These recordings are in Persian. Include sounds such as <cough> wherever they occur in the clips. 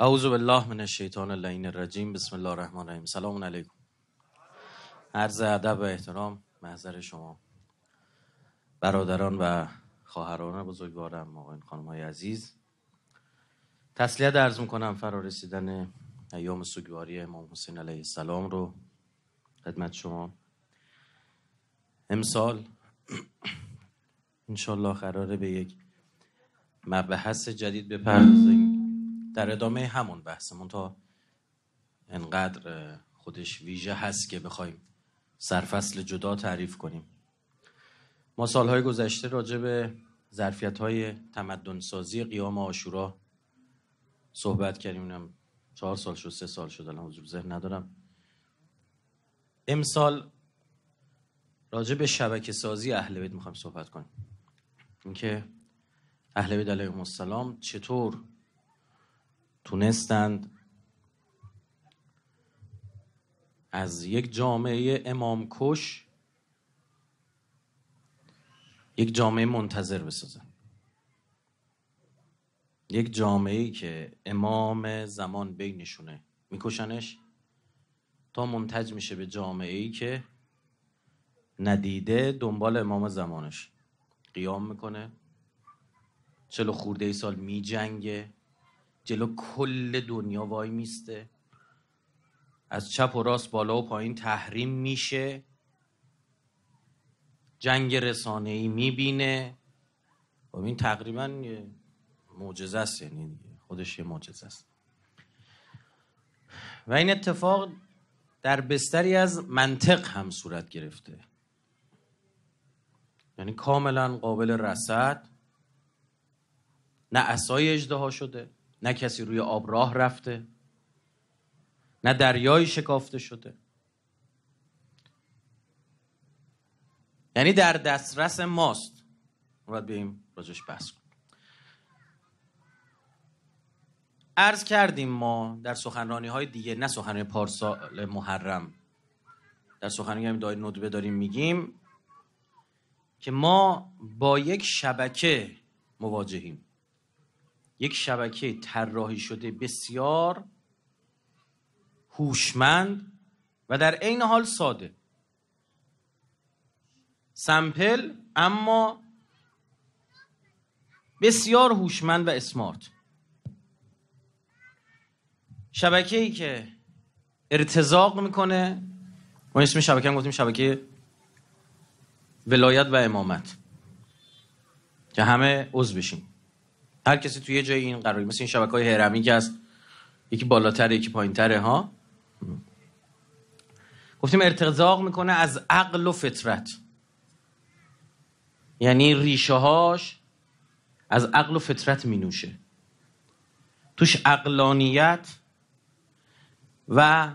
اعوذ بالله من الشیطان اللین الرجیم بسم الله الرحمن الرحیم سلام علیکم عرض ادب و احترام محضر شما برادران و خواهران بزرگوارم آقایان خانم های عزیز تسلیت عرض میکنم فرا رسیدن ایام سوگواری امام حسین علیه السلام رو خدمت شما امسال <clears throat> انشالله قراره به یک مبحث جدید بپردازیم در ادامه همون بحثمون تا انقدر خودش ویژه هست که بخوایم سرفصل جدا تعریف کنیم ما سالهای گذشته راجع به ظرفیت های تمدن سازی قیام آشورا صحبت کردیم اینم چهار سال شد سه سال شد الان حضور ذهن ندارم امسال راجع به شبکه سازی اهل بیت میخوایم صحبت کنیم اینکه اهل بیت علیهم چطور تونستند از یک جامعه امام کش یک جامعه منتظر بسازن یک جامعه که امام زمان بینشونه میکشنش تا منتج میشه به جامعه ای که ندیده دنبال امام زمانش قیام میکنه چلو خورده ای سال میجنگه جلو کل دنیا وای میسته از چپ و راست بالا و پایین تحریم میشه جنگ رسانه ای میبینه خب این تقریبا معجزه است یعنی خودش یه معجزه است و این اتفاق در بستری از منطق هم صورت گرفته یعنی کاملا قابل رسد نه اسای اجدها شده نه کسی روی آب راه رفته نه دریایی شکافته شده یعنی در دسترس ماست باید بیاییم راجش بحث کنیم عرض کردیم ما در سخنرانی های دیگه نه سخنرانی پارسال محرم در سخنرانی های دای ندبه داریم میگیم که ما با یک شبکه مواجهیم یک شبکه طراحی شده بسیار هوشمند و در عین حال ساده سمپل اما بسیار هوشمند و اسمارت شبکه ای که ارتزاق میکنه ما اسم شبکه هم گفتیم شبکه ولایت و امامت که همه عضو بشیم هر کسی توی یه جای این قراری مثل این شبکه های هرمی که هست یکی بالاتر یکی پایینتره ها گفتیم ارتزاق میکنه از عقل و فطرت یعنی ریشه هاش از عقل و فطرت مینوشه توش عقلانیت و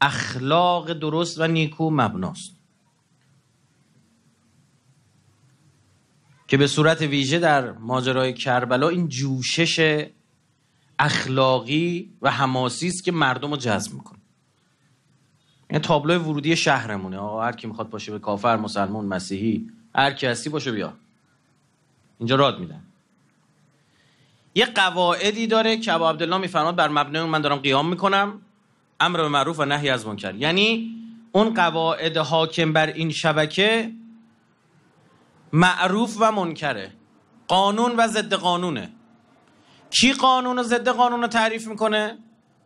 اخلاق درست و نیکو مبناست که به صورت ویژه در ماجرای کربلا این جوشش اخلاقی و حماسی است که مردم رو جذب میکنه این تابلو ورودی شهرمونه آقا هر کی میخواد باشه به کافر مسلمان مسیحی هر کی هستی باشه بیا اینجا راد میدن یه قواعدی داره که ابو عبدالله میفرماد بر مبنای اون من دارم قیام میکنم امر به معروف و نهی از منکر یعنی اون قواعد حاکم بر این شبکه معروف و منکره قانون و ضد قانونه کی قانون و ضد قانون رو تعریف میکنه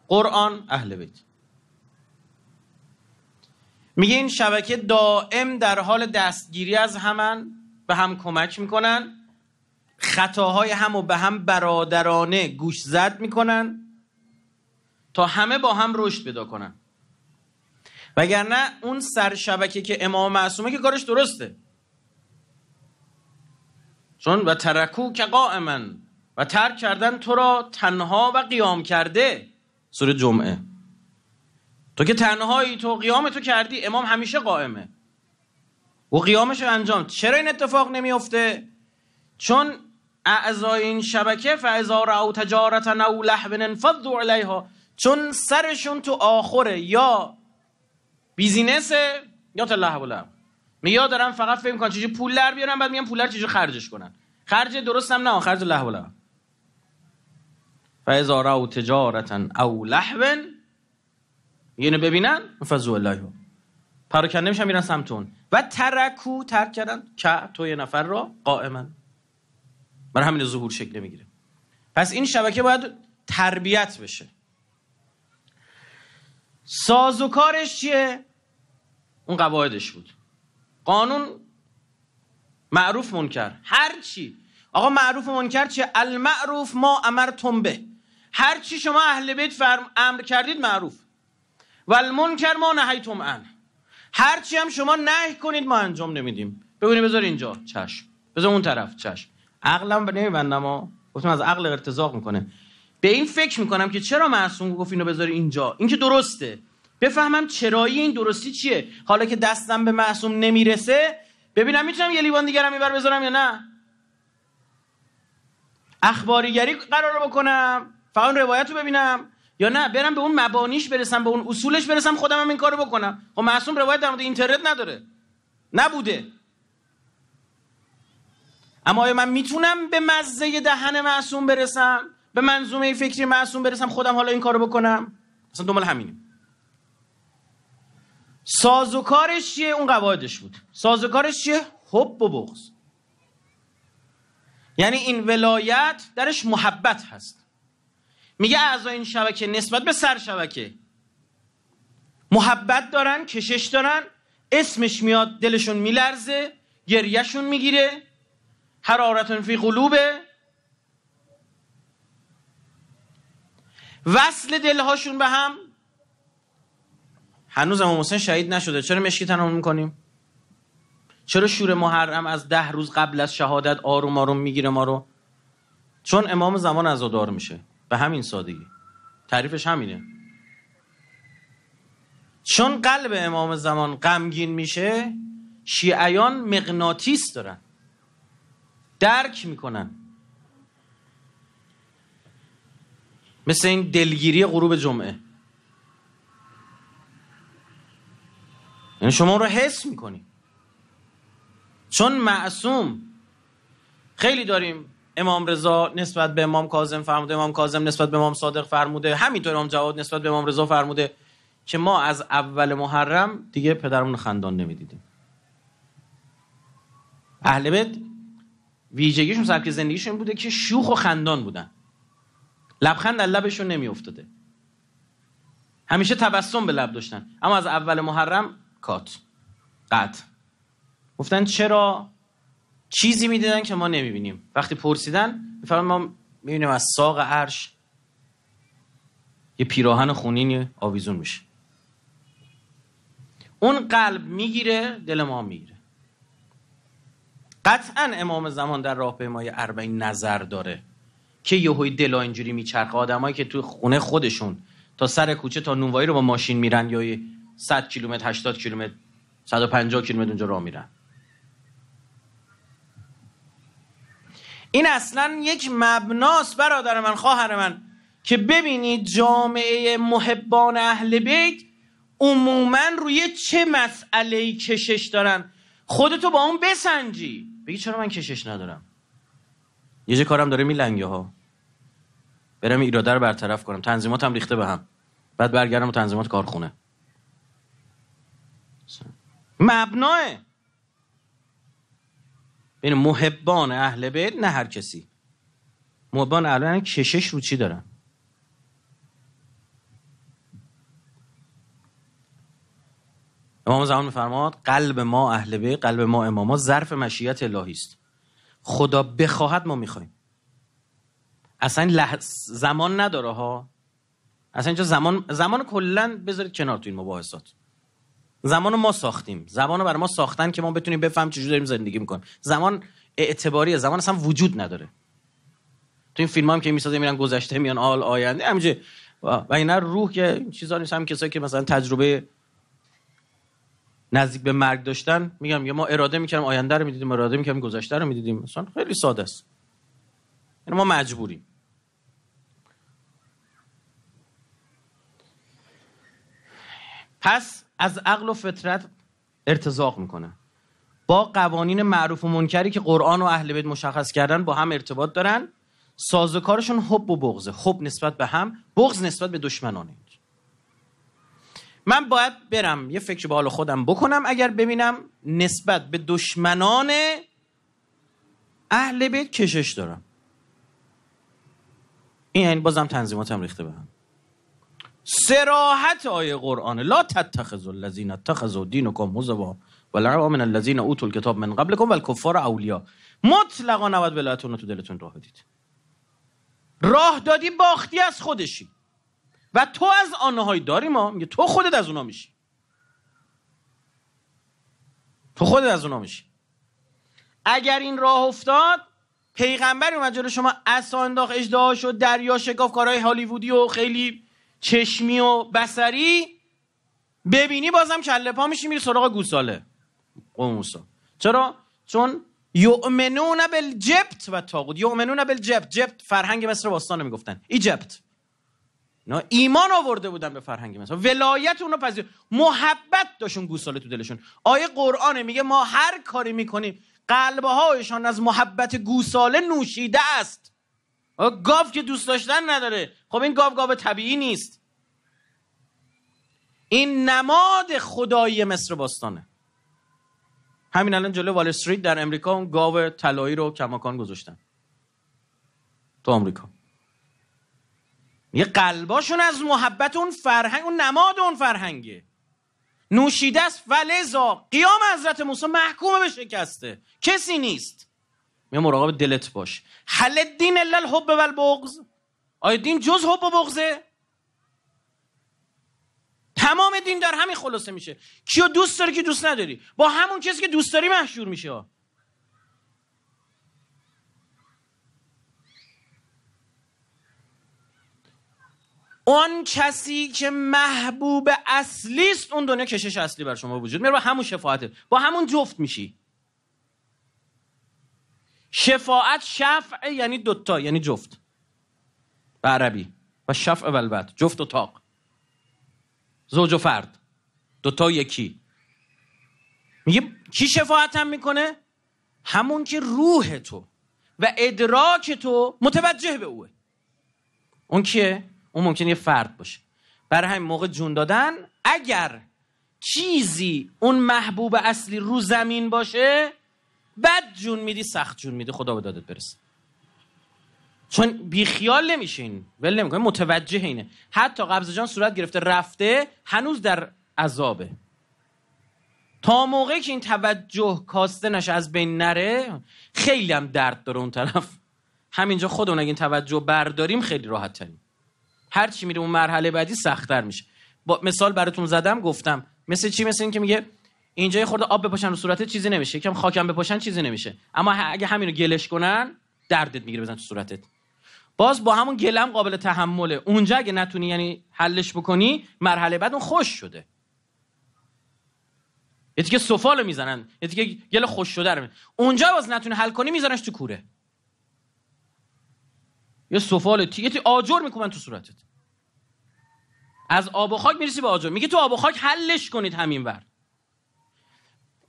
قرآن اهل بیت میگه این شبکه دائم در حال دستگیری از همن به هم کمک میکنن خطاهای هم و به هم برادرانه گوش زد میکنن تا همه با هم رشد پیدا کنن وگرنه اون سر شبکه که امام معصومه که کارش درسته چون و ترکو که قائما و ترک کردن تو را تنها و قیام کرده سوره جمعه تو که تنهایی تو قیام تو کردی امام همیشه قائمه و قیامش انجام چرا این اتفاق نمیفته چون اعضای این شبکه فاذا تجارت تجارتا او لحوا انفضو علیها چون سرشون تو آخره یا بیزینسه یا و لحب یا فقط فکر میکنن چجوری پول در بیارن بعد میگن پول در چجوری خرجش کنن خرج درست هم نه خرج لهو و فاذا راو تجارتا او لهو یعنی ببینن فزو الله پراکنده میشن میرن سمتون و ترکو ترک کردن که تو یه نفر را قائما برای همین ظهور شکل میگیره پس این شبکه باید تربیت بشه ساز کارش چیه اون قواعدش بود قانون معروف منکر هر چی آقا معروف منکر چه المعروف ما امرتم به هر چی شما اهل بیت فرم امر کردید معروف و المنکر ما نهیتم عن هر چی هم شما نهی کنید ما انجام نمیدیم ببینید بذار اینجا چشم بذار اون طرف چشم عقلم نمیبندم ها گفتم از عقل ارتزاق میکنه به این فکر میکنم که چرا معصوم گفت اینو بذاری اینجا این که درسته بفهمم چرایی این درستی چیه حالا که دستم به معصوم نمیرسه ببینم میتونم یه لیوان دیگرم میبر بذارم یا نه اخباریگری قرار رو بکنم فقط روایت رو ببینم یا نه برم به اون مبانیش برسم به اون اصولش برسم خودم هم این کارو بکنم خب معصوم روایت در اینترنت نداره نبوده اما آیا من میتونم به مزه دهن معصوم برسم به منظومه فکری معصوم برسم خودم حالا این کارو بکنم اصلا دنبال همینه سازوکارش چیه اون قواعدش بود سازوکارش چیه حب و بغز یعنی این ولایت درش محبت هست میگه اعضای این شبکه نسبت به سر شبکه محبت دارن کشش دارن اسمش میاد دلشون میلرزه گریهشون میگیره حرارتون فی قلوبه وصل دلهاشون به هم هنوز امام حسین شهید نشده چرا مشکی تنمون میکنیم چرا شور محرم از ده روز قبل از شهادت آروم آروم میگیره ما رو چون امام زمان عزادار میشه به همین سادگی تعریفش همینه چون قلب امام زمان غمگین میشه شیعیان مغناطیس دارن درک میکنن مثل این دلگیری غروب جمعه یعنی شما رو حس میکنی چون معصوم خیلی داریم امام رضا نسبت به امام کاظم فرموده امام کاظم نسبت به امام صادق فرموده همینطور امام جواد نسبت به امام رضا فرموده که ما از اول محرم دیگه پدرمون خندان نمیدیدیم اهل بیت ویژگیشون سبک زندگیشون بوده که شوخ و خندان بودن لبخند در لبشون نمیافتاده همیشه تبسم به لب داشتن اما از اول محرم کات قط گفتن چرا چیزی میدیدن که ما نمیبینیم وقتی پرسیدن میفهمن ما میبینیم از ساق عرش یه پیراهن خونینی آویزون میشه اون قلب میگیره دل ما میگیره قطعا امام زمان در پیمای اربعین نظر داره که یهوی دل اینجوری میچرخه آدمایی که تو خونه خودشون تا سر کوچه تا نونوایی رو با ماشین میرن یا 100 کیلومتر 80 کیلومتر 150 کیلومتر اونجا راه میرن این اصلا یک مبناست برادر من خواهر من که ببینی جامعه محبان اهل بیت عموما روی چه مسئله کشش دارن خودتو با اون بسنجی بگی چرا من کشش ندارم یه جه کارم داره میلنگه ها برم ایراده رو برطرف کنم هم ریخته به هم بعد برگردم و تنظیمات کارخونه مبناه بین محبان اهل بیت نه هر کسی محبان اهل کشش رو چی دارن امام زمان میفرماد قلب ما اهل بیت قلب ما امام ظرف مشیت الهی است خدا بخواهد ما میخوایم اصلا زمان نداره ها اصلا اینجا زمان زمان کلا بذارید کنار تو این مباحثات زمان ما ساختیم زمان برای ما ساختن که ما بتونیم بفهم چجوری داریم زندگی میکنیم زمان اعتباریه زمان اصلا وجود نداره تو این فیلم هم که میسازه میرن گذشته میان آل آینده همجه و اینا روح که چیزا نیست هم کسایی که مثلا تجربه نزدیک به مرگ داشتن میگم یه ما اراده میکردیم آینده رو میدیدیم اراده میکردیم گذشته رو میدیدیم مثلا خیلی ساده است یعنی ما مجبوریم پس از عقل و فطرت ارتزاق میکنه با قوانین معروف و منکری که قرآن و اهل بیت مشخص کردن با هم ارتباط دارن سازوکارشون حب و بغزه خب نسبت به هم بغز نسبت به دشمنانه من باید برم یه فکر به حال خودم بکنم اگر ببینم نسبت به دشمنان اهل بیت کشش دارم این یعنی بازم تنظیماتم ریخته به هم سراحت آیه قرآن لا تتخذوا الذين اتخذوا دينكم هزوا و من الذين اوتوا الكتاب من قبلكم والكفار اولیاء اولیا مطلقا نباید ولایتون رو تو دلتون راه بدید راه دادی باختی از خودشی و تو از آنهایی داری ما میگه تو خودت از اونا میشی تو خودت از اونا میشی اگر این راه افتاد پیغمبر اومد جلو شما اسا انداخت اجدها شد دریا شکاف کارهای هالیوودی و خیلی چشمی و بسری ببینی بازم کله پا میشی میری سراغ گوساله قوم چرا چون یؤمنون بالجبت و تاغوت یؤمنون بالجبت جبت فرهنگ مصر باستان میگفتن ایجپت اینا ایمان آورده بودن به فرهنگ مصر ولایت اونو پذیر محبت داشون گوساله تو دلشون آیه قرآن میگه ما هر کاری میکنیم قلبهایشان از محبت گوساله نوشیده است گاو که دوست داشتن نداره خب این گاو گاو طبیعی نیست این نماد خدایی مصر باستانه همین الان جلو وال استریت در امریکا اون گاو طلایی رو کماکان گذاشتن تو امریکا یه قلباشون از محبت اون فرهنگ اون نماد اون فرهنگه نوشیده است ولذا قیام حضرت موسی محکوم به شکسته کسی نیست میگه مراقب دلت باش حل دین الا الحب و البغض آیا دین جز حب و بغضه تمام دین در همین خلاصه میشه کیو دوست داری که دوست نداری با همون کسی که دوست داری محشور میشه اون کسی که محبوب اصلی است اون دنیا کشش اصلی بر شما وجود میاره با همون شفاعته با همون جفت میشی شفاعت شفع یعنی دوتا یعنی جفت به عربی و شفع و جفت و تاق زوج و فرد دوتا یکی میگه کی شفاعت هم میکنه همون که روح تو و ادراک تو متوجه به اوه اون کیه اون ممکنه یه فرد باشه برای همین موقع جون دادن اگر چیزی اون محبوب اصلی رو زمین باشه بد جون میدی سخت جون میدی خدا به دادت برسه چون بیخیال نمیشین ول نمیکنه متوجه اینه حتی قبض جان صورت گرفته رفته هنوز در عذابه تا موقعی که این توجه کاسته نشه از بین نره خیلی هم درد داره اون طرف همینجا خودمون اگه این توجه برداریم خیلی راحت تریم هر چی میره اون مرحله بعدی سختتر میشه با مثال براتون زدم گفتم مثل چی مثل این که میگه اینجا خورده آب بپاشن رو صورتت چیزی نمیشه یکم خاکم بپاشن چیزی نمیشه اما اگه همینو گلش کنن دردت میگیره بزن تو صورتت باز با همون گلم قابل تحمله اونجا اگه نتونی یعنی حلش بکنی مرحله بعد اون خوش شده یه تیکه سفالو میزنن یه تیکه گل خوش شده رو اونجا باز نتونی حل کنی میزنش تو کوره یه سفال تیکه تی آجر میکنن تو صورتت از آب و خاک میرسی به آجر میگه تو آب و خاک حلش کنید همین بر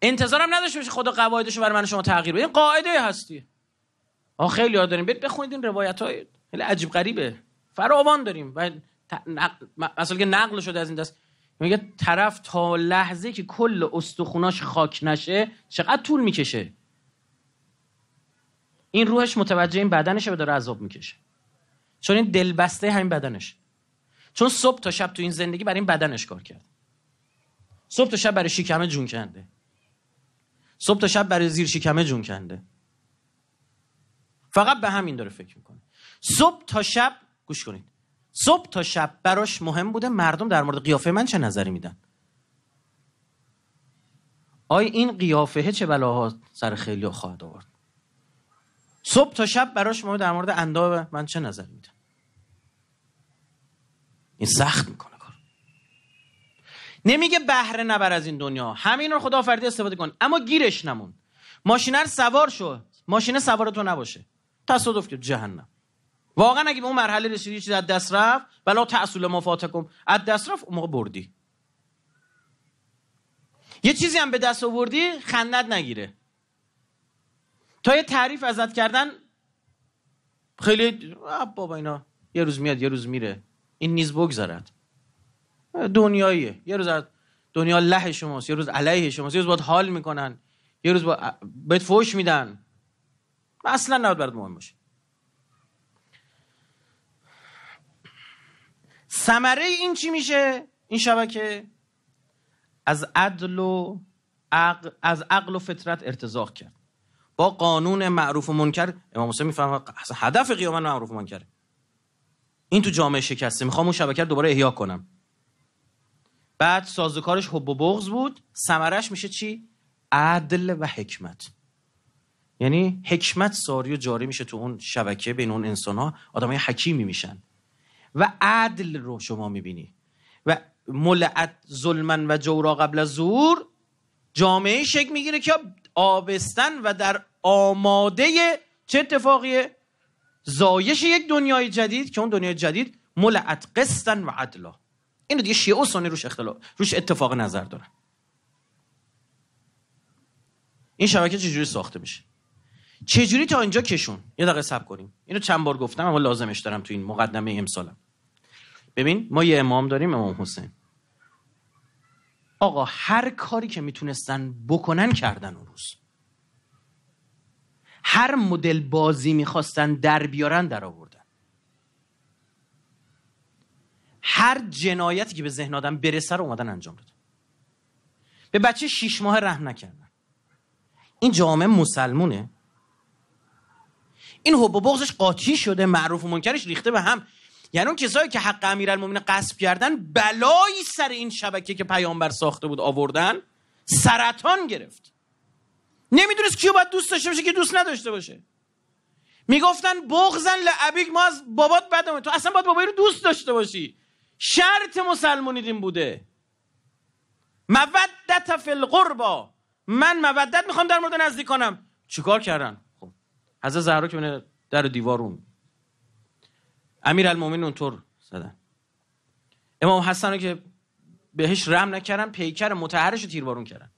انتظارم نداشته باشه خدا قواعدش رو برای من شما تغییر بده این قاعده هستی ها خیلی یاد داریم برید بخونید این روایت های خیلی عجیب غریبه فراوان داریم و که نقل شده از این دست میگه طرف تا لحظه که کل استخوناش خاک نشه چقدر طول میکشه این روحش متوجه این بدنش و داره عذاب میکشه چون این دلبسته همین بدنش چون صبح تا شب تو این زندگی برای این بدنش کار کرد صبح تا شب برای شکمه جون کنده صبح تا شب برای زیر شکمه جون کنده فقط به همین داره فکر میکنه صبح تا شب گوش کنید صبح تا شب براش مهم بوده مردم در مورد قیافه من چه نظری میدن آی این قیافه چه بلاها سر خیلی خواهد آورد صبح تا شب براش مهم در مورد اندام من چه نظری میدن این سخت میکنه نمیگه بهره نبر از این دنیا همین رو خدا فردی استفاده کن اما گیرش نمون ماشینر سوار شو ماشین سوار تو نباشه تصادف کرد جهنم واقعا اگه به اون مرحله رسیدی چیز از دست رفت بلا تأصول ما فاتکم از دست رفت اون موقع بردی یه چیزی هم به دست آوردی خندت نگیره تا یه تعریف ازت کردن خیلی بابا اینا یه روز میاد یه روز میره این نیز بگذارد دنیاییه یه روز از دنیا له شماست یه روز علیه شماست یه روز باید حال میکنن یه روز با... فوش میدن اصلا نباید برات مهم باشه ثمره این چی میشه این شبکه از عدل و عقل از عقل و فطرت ارتزاق کرد با قانون معروف و منکر امام حسین میفهمه هدف قیامت معروف و منکر این تو جامعه شکسته میخوام اون شبکه رو دوباره احیا کنم بعد سازوکارش حب و بغض بود سمرش میشه چی عدل و حکمت یعنی حکمت ساری و جاری میشه تو اون شبکه بین اون انسان ها آدم های حکیمی میشن و عدل رو شما میبینی و ملعت ظلمن و جورا قبل از زور جامعه شکل میگیره که آبستن و در آماده چه اتفاقیه زایش یک دنیای جدید که اون دنیای جدید ملعت قسطن و عدلا اینو دیگه شیعه و سنی روش اختلاف روش اتفاق نظر دارن این شبکه چجوری ساخته میشه چجوری تا اینجا کشون یه دقیقه صبر کنیم اینو چند بار گفتم اما لازمش دارم تو این مقدمه امسالم ببین ما یه امام داریم امام حسین آقا هر کاری که میتونستن بکنن کردن اون روز هر مدل بازی میخواستن در بیارن در آورد هر جنایتی که به ذهن آدم برسه رو اومدن انجام دادن به بچه شیش ماه رحم نکردن این جامعه مسلمونه این حب و بغضش قاطی شده معروف و منکرش ریخته به هم یعنی اون کسایی که حق امیرالمومنین قصب کردن بلایی سر این شبکه که پیامبر ساخته بود آوردن سرطان گرفت نمیدونست کیو باید دوست داشته باشه که دوست نداشته باشه میگفتن بغزن لعبیک ما از بابات بدمه تو اصلا باید بابایی رو دوست داشته باشی شرط مسلمونید این بوده مودت فی القربا من مودت میخوام در مورد نزدیک کنم چیکار کردن خب حضرت زهرا که بینه در دیوارون امیر المومن اونطور زدن امام حسن رو که بهش رم نکردن پیکر متحرش رو بارون کردن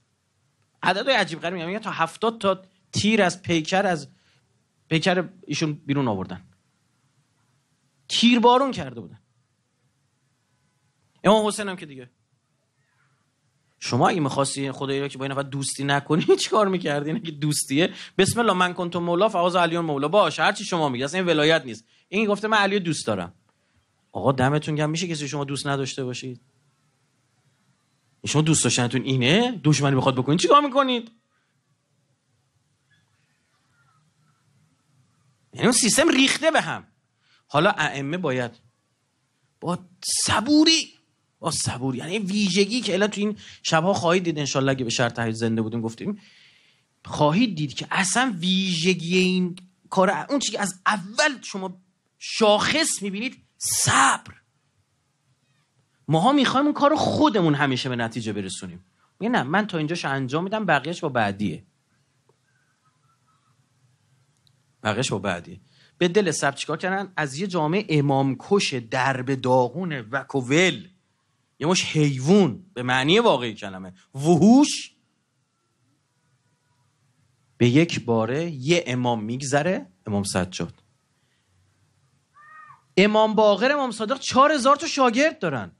عددهای عجیب قریم میگن تا هفتاد تا تیر از پیکر از پیکر ایشون بیرون آوردن تیر بارون کرده بودن امام حسین هم که دیگه شما اگه میخواستی خدایی را که با این نفر دوستی نکنی چیکار میکردی که دوستیه بسم الله من کنتم مولا فعاز علی مولا باش هر چی شما میگی این ولایت نیست این گفته من علی دوست دارم آقا دمتون گرم میشه کسی شما دوست نداشته باشید شما دوست داشتنتون اینه دشمنی بخواد بکنید کار میکنید یعنی اون سیستم ریخته به هم حالا ائمه باید با صبوری با صبور یعنی ویژگی که الان تو این شبها خواهید دید انشالله اگه به شرط زنده بودیم گفتیم خواهید دید که اصلا ویژگی این کار اون چیزی که از اول شما شاخص میبینید صبر ماها میخوایم اون کار خودمون همیشه به نتیجه برسونیم نه من تا اینجاش انجام میدم بقیهش با بعدیه بقیهش با بعدیه به دل سب چیکار کردن از یه جامعه امامکش درب داغون کوول یه مش حیوان به معنی واقعی کلمه وحوش به یک باره یه امام میگذره امام سجاد امام باقر امام صادق چهار هزار تا شاگرد دارن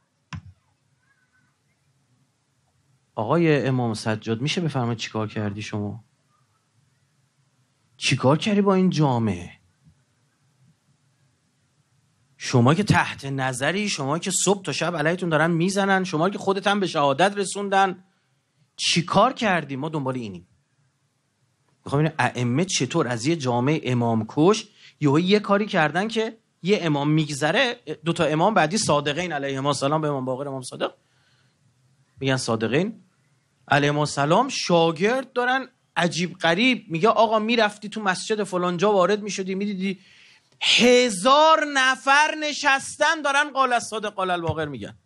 آقای امام سجاد میشه بفرمایید چیکار کردی شما چیکار کردی با این جامعه شما که تحت نظری شما که صبح تا شب علیتون دارن میزنن شما که خودت هم به شهادت رسوندن چیکار کردیم ما دنبال اینیم میخوام این ائمه چطور از یه جامعه امام کش یه کاری کردن که یه امام میگذره دوتا امام بعدی صادقین ما سلام به امام باقر امام صادق میگن صادقین ما سلام شاگرد دارن عجیب قریب میگه آقا میرفتی تو مسجد فلانجا وارد میشدی میدیدی هزار نفر نشستن دارن قال از صادق قال الباقر میگن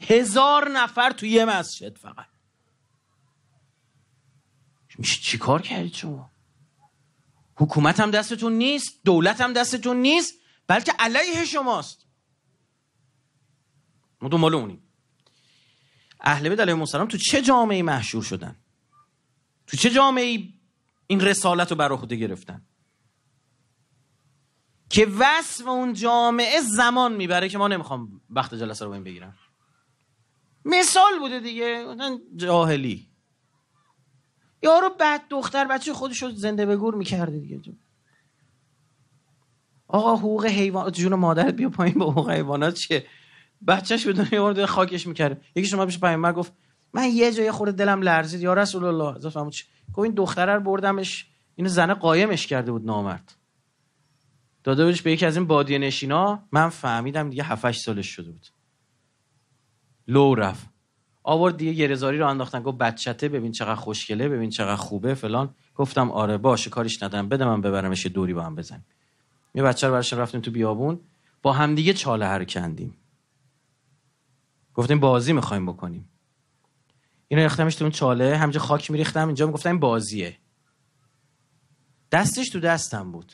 هزار نفر توی یه مسجد فقط میشه چی کار کردید شما حکومت هم دستتون نیست دولت هم دستتون نیست بلکه علیه شماست ما دنبال اونیم اهل بیت علیه السلام تو چه جامعه محشور شدن تو چه جامعه این رسالت رو بر عهده گرفتن که وصف اون جامعه زمان میبره که ما نمیخوام وقت جلسه رو این بگیرم مثال بوده دیگه جاهلی جاهلی یارو بعد دختر بچه خودش رو زنده به گور میکرده دیگه آقا حقوق حیوان جون مادرت بیا پایین با حقوق حیوانات چیه بچهش به دنیا آورد خاکش میکرده یکی شما پیش من گفت من یه جای خورد دلم لرزید یا رسول الله گفت این دختره رو بردمش اینو زنه قایمش کرده بود نامرد داده بودش به یکی از این بادیه نشینا من فهمیدم دیگه 7 سالش شده بود لو رفت آورد دیگه گرزاری رو انداختن گفت بچته ببین چقدر خوشگله ببین چقدر خوبه فلان گفتم آره باشه کارش ندارم بده من ببرمش دوری با هم بزنیم یه بچه رو برش رفتیم تو بیابون با همدیگه چاله هر کندیم گفتیم بازی میخوایم بکنیم اینو ریختمش تو اون چاله همینجا خاک میریختم اینجا میگفتم بازیه دستش تو دستم بود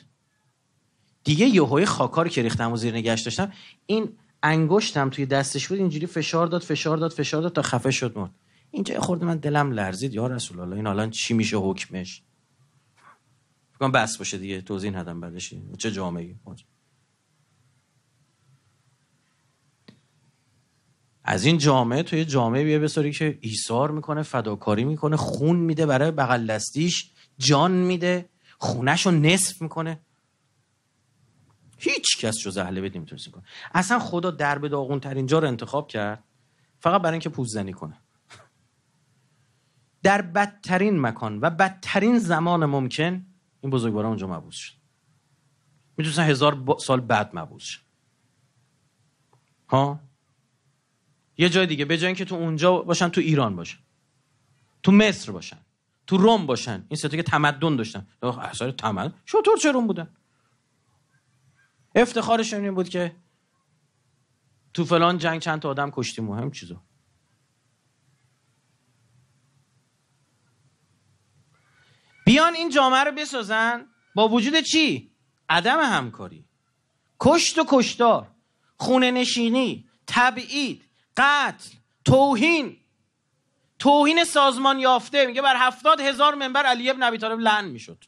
دیگه های خاکار که ریختم و زیر نگشت داشتم این انگشتم توی دستش بود اینجوری فشار داد فشار داد فشار داد تا خفه شد مرد اینجا خورده من دلم لرزید یا رسول الله این الان چی میشه حکمش فکرم بس باشه دیگه توضیح ندم بعدش چه جامعه از این جامعه توی جامعه بیه بساری که ایثار میکنه فداکاری میکنه خون میده برای بغل دستیش جان میده خونش رو نصف میکنه هیچ کس جز اهل بیت نمیتونست کنه اصلا خدا در به داغون ترین جا رو انتخاب کرد فقط برای اینکه پوزنی کنه در بدترین مکان و بدترین زمان ممکن این بزرگوارا اونجا مبوس شد میتونستن هزار سال بعد مبوس شد ها یه جای دیگه به اینکه تو اونجا باشن تو ایران باشن تو مصر باشن تو روم باشن این ستا که تمدن داشتن اثر تمدن شطور روم بودن افتخارشون این بود که تو فلان جنگ چند تا آدم کشتی مهم چیزو بیان این جامعه رو بسازن با وجود چی؟ عدم همکاری کشت و کشتار خونه نشینی تبعید قتل توهین توهین سازمان یافته میگه بر هفتاد هزار منبر علی ابن ابی طالب لعن میشد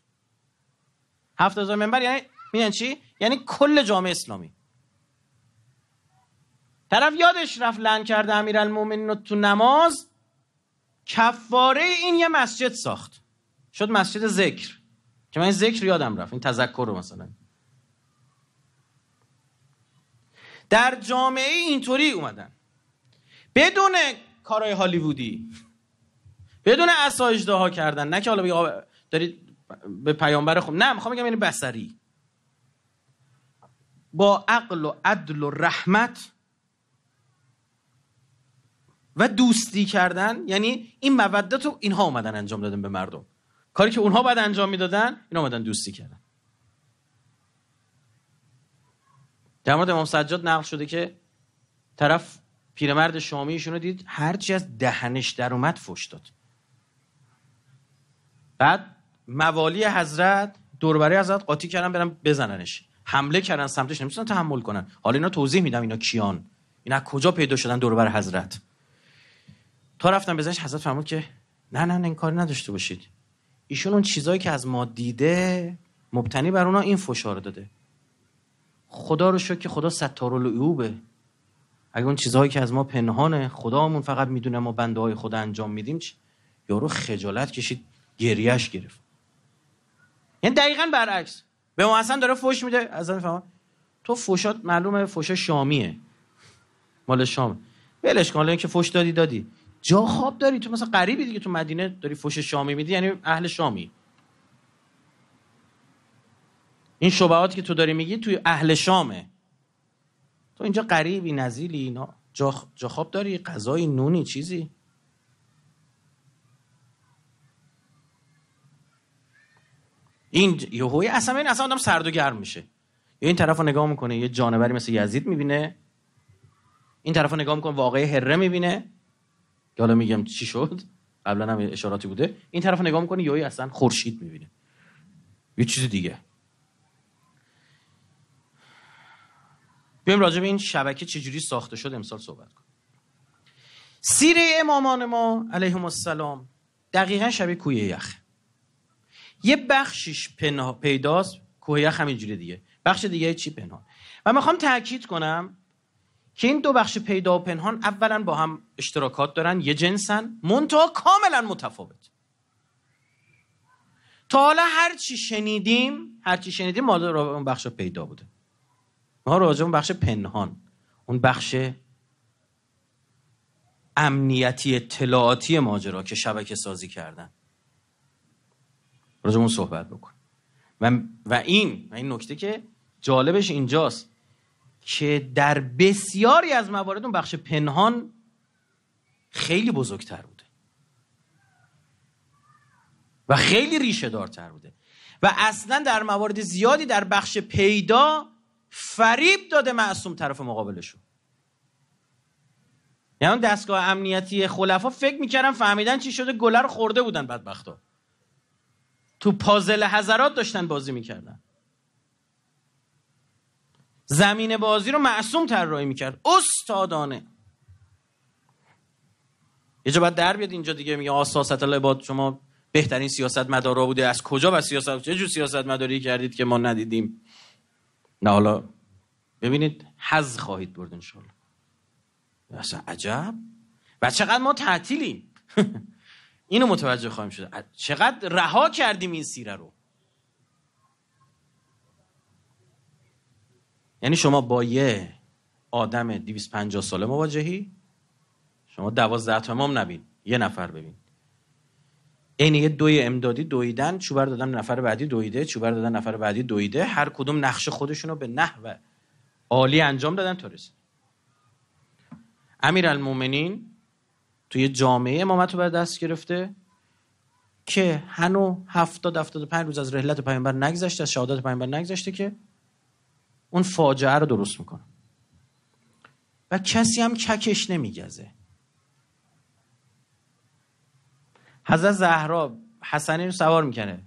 هفتاد هزار منبر یعنی میگن چی؟ یعنی کل جامعه اسلامی طرف یادش رفت لن کرده امیر رو تو نماز کفاره این یه مسجد ساخت شد مسجد ذکر که من این ذکر یادم رفت این تذکر رو مثلا در جامعه اینطوری اومدن بدون کارهای هالیوودی بدون اسایجده ها کردن نه که حالا بگه دارید به پیامبر خب نه میخوام بگم یعنی بسری با عقل و عدل و رحمت و دوستی کردن یعنی این مودت رو اینها اومدن انجام دادن به مردم کاری که اونها باید انجام میدادن اینها اومدن دوستی کردن در مورد امام سجاد نقل شده که طرف پیرمرد شامیشون رو دید هرچی از دهنش در اومد فش داد بعد موالی حضرت دوربری حضرت قاطی کردن برن بزننش حمله کردن سمتش نمیتونن تحمل کنن حالا اینا توضیح میدم اینا کیان اینا کجا پیدا شدن دور بر حضرت تا رفتم بزنش حضرت فرمود که نه نه این کاری نداشته باشید ایشون اون چیزایی که از ما دیده مبتنی بر اونا این فشار داده خدا رو شکر که خدا العیوبه اگه اون چیزهایی که از ما پنهانه خدامون فقط میدونه ما بنده های خدا انجام میدیم چی؟ یارو خجالت کشید گریهش گرفت یعنی دقیقا برعکس به ما داره فوش میده از فهم تو فوشات معلومه فوشا شامیه مال شام ولش کن که فوش دادی دادی جا خواب داری تو مثلا غریبی دیگه تو مدینه داری فوش شامی میدی یعنی اهل شامی این شبهاتی که تو داری میگی توی اهل شامه تو اینجا غریبی نزیلی اینا جا, خواب داری غذای نونی چیزی این یهوی اصلا این اصلا آدم سرد و گرم میشه یا این رو نگاه میکنه یه جانوری مثل یزید میبینه این رو نگاه میکنه واقعی هره میبینه که حالا میگم چی شد قبلا هم اشاراتی بوده این طرف نگاه میکنه یهوی اصلا خورشید میبینه یه چیز دیگه بیایم راجع به این شبکه چجوری ساخته شد امسال صحبت کن سیره امامان ما علیهم السلام دقیقا شبیه کوی یخه یه بخشش پنهان پیداست کوه یخ همینجوری دیگه بخش دیگه چی پنهان و میخوام تاکید کنم که این دو بخش پیدا و پنهان اولا با هم اشتراکات دارن یه جنسن منتها کاملا متفاوت تا حالا هر چی شنیدیم هر چی شنیدیم مال اون بخش پیدا بوده ما راجع اون بخش پنهان اون بخش امنیتی اطلاعاتی ماجرا که شبکه سازی کردن راجبون صحبت بکن و, و این و این نکته که جالبش اینجاست که در بسیاری از موارد اون بخش پنهان خیلی بزرگتر بوده و خیلی ریشه دارتر بوده و اصلا در موارد زیادی در بخش پیدا فریب داده معصوم طرف مقابلشو یعنی دستگاه امنیتی خلفا فکر میکردن فهمیدن چی شده گلر خورده بودن بدبختا تو پازل حضرات داشتن بازی میکردن زمین بازی رو معصوم طراحی میکرد استادانه یه جا باید در بیاد اینجا دیگه میگه آساست باد شما بهترین سیاست مدارا بوده از کجا و سیاست چه جور سیاست مداری کردید که ما ندیدیم نه حالا ببینید حز خواهید برد انشالله اصلا عجب و چقدر ما تعطیلیم <laughs> اینو متوجه خواهیم شد چقدر رها کردیم این سیره رو یعنی شما با یه آدم 250 ساله مواجهی شما دوازده تا امام نبین یه نفر ببین عین یه دوی امدادی دویدن چوبر دادن نفر بعدی دویده چوبر دادن نفر بعدی دویده هر کدوم نقش خودشون رو به نحو عالی انجام دادن تا رسید توی جامعه امامت رو بر دست گرفته که هنو 70 پنج روز از رحلت پیامبر نگذشته از شهادت پیامبر نگذشته که اون فاجعه رو درست میکنه و کسی هم ککش نمیگزه حضرت زهرا حسنین رو سوار میکنه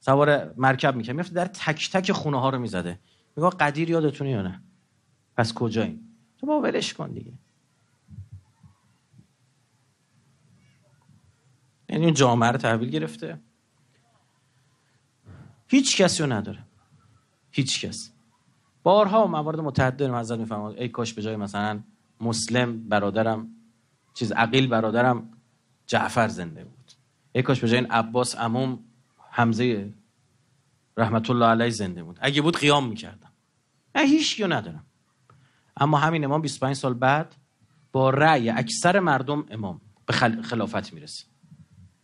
سوار مرکب میکنه میفته در تک تک خونه ها رو میزده میگه قدیر یادتونه یا نه پس کجایی؟ تو با ولش کن دیگه یعنی اون جامعه رو تحویل گرفته هیچ کسی رو نداره هیچ کس بارها و موارد متعدد ذهن میفهمم ای کاش به جای مثلا مسلم برادرم چیز عقیل برادرم جعفر زنده بود ای کاش به جای این عباس عموم حمزه رحمت الله علیه زنده بود اگه بود قیام میکردم نه هیچ ندارم اما همین امام 25 سال بعد با رأی اکثر مردم امام به خلافت میرسه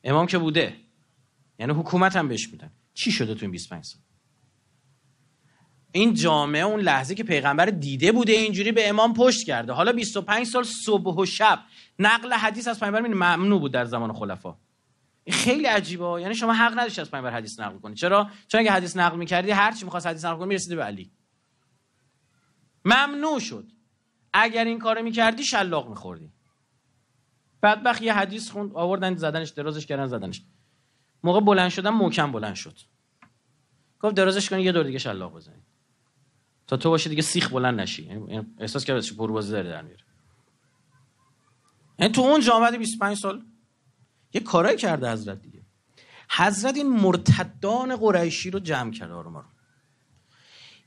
امام که بوده یعنی حکومت هم بهش میدن چی شده تو این 25 سال این جامعه اون لحظه که پیغمبر دیده بوده اینجوری به امام پشت کرده حالا 25 سال صبح و شب نقل حدیث از پیغمبر ممنوع بود در زمان خلفا خیلی عجیبه یعنی شما حق نداشتی از پیغمبر حدیث نقل کنی چرا چون اگه حدیث نقل میکردی هر چی میخواست حدیث نقل کنی می‌رسیدی به علی ممنوع شد اگر این کارو میکردی شلاق میخوردی بدبخت یه حدیث خوند آوردن زدنش درازش کردن زدنش موقع بلند شدن محکم بلند شد گفت درازش کن یه دور دیگه شلاق بزنی تا تو باشه دیگه سیخ بلند نشی یعنی احساس کرد بازی داره در میره یعنی تو اون جامعه 25 سال یه کارایی کرده حضرت دیگه حضرت این مرتدان قریشی رو جمع کرد آروم آروم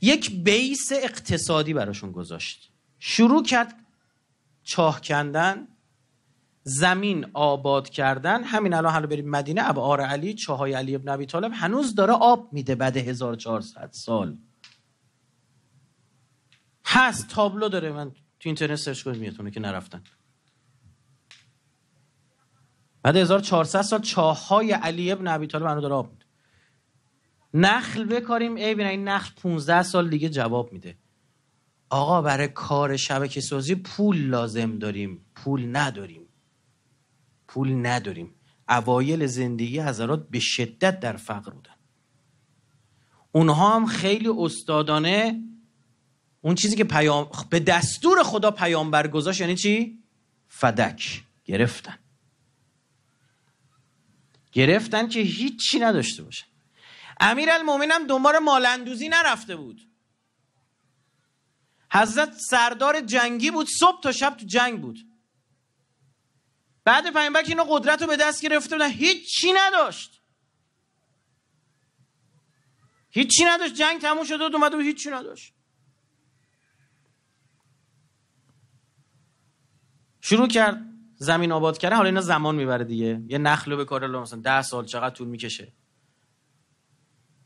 یک بیس اقتصادی براشون گذاشت شروع کرد چاه کندن زمین آباد کردن همین الان حالا بریم مدینه ابعار علی چاهای علی ابن ابی طالب هنوز داره آب میده بعد 1400 سال هست تابلو داره من تو اینترنت سرچ کنید میتونه که نرفتن بعد 1400 سال چاهای علی ابن ابی طالب هنوز داره آب میده نخل بکاریم ای بینه این نخل 15 سال دیگه جواب میده آقا برای کار شبکه سازی پول لازم داریم پول نداریم پول نداریم اوایل زندگی حضرات به شدت در فقر بودن اونها هم خیلی استادانه اون چیزی که پیام... به دستور خدا پیامبر گذاشت یعنی چی؟ فدک گرفتن گرفتن که هیچی نداشته باشن امیر هم دنبال مالندوزی نرفته بود حضرت سردار جنگی بود صبح تا شب تو جنگ بود بعد پیامبر اینو قدرت رو به دست گرفته بودن چی نداشت هیچ چی نداشت جنگ تموم شده و اومده هیچ چی نداشت شروع کرد زمین آباد کردن حالا اینا زمان میبره دیگه یه نخل به کار مثلا ده سال چقدر طول میکشه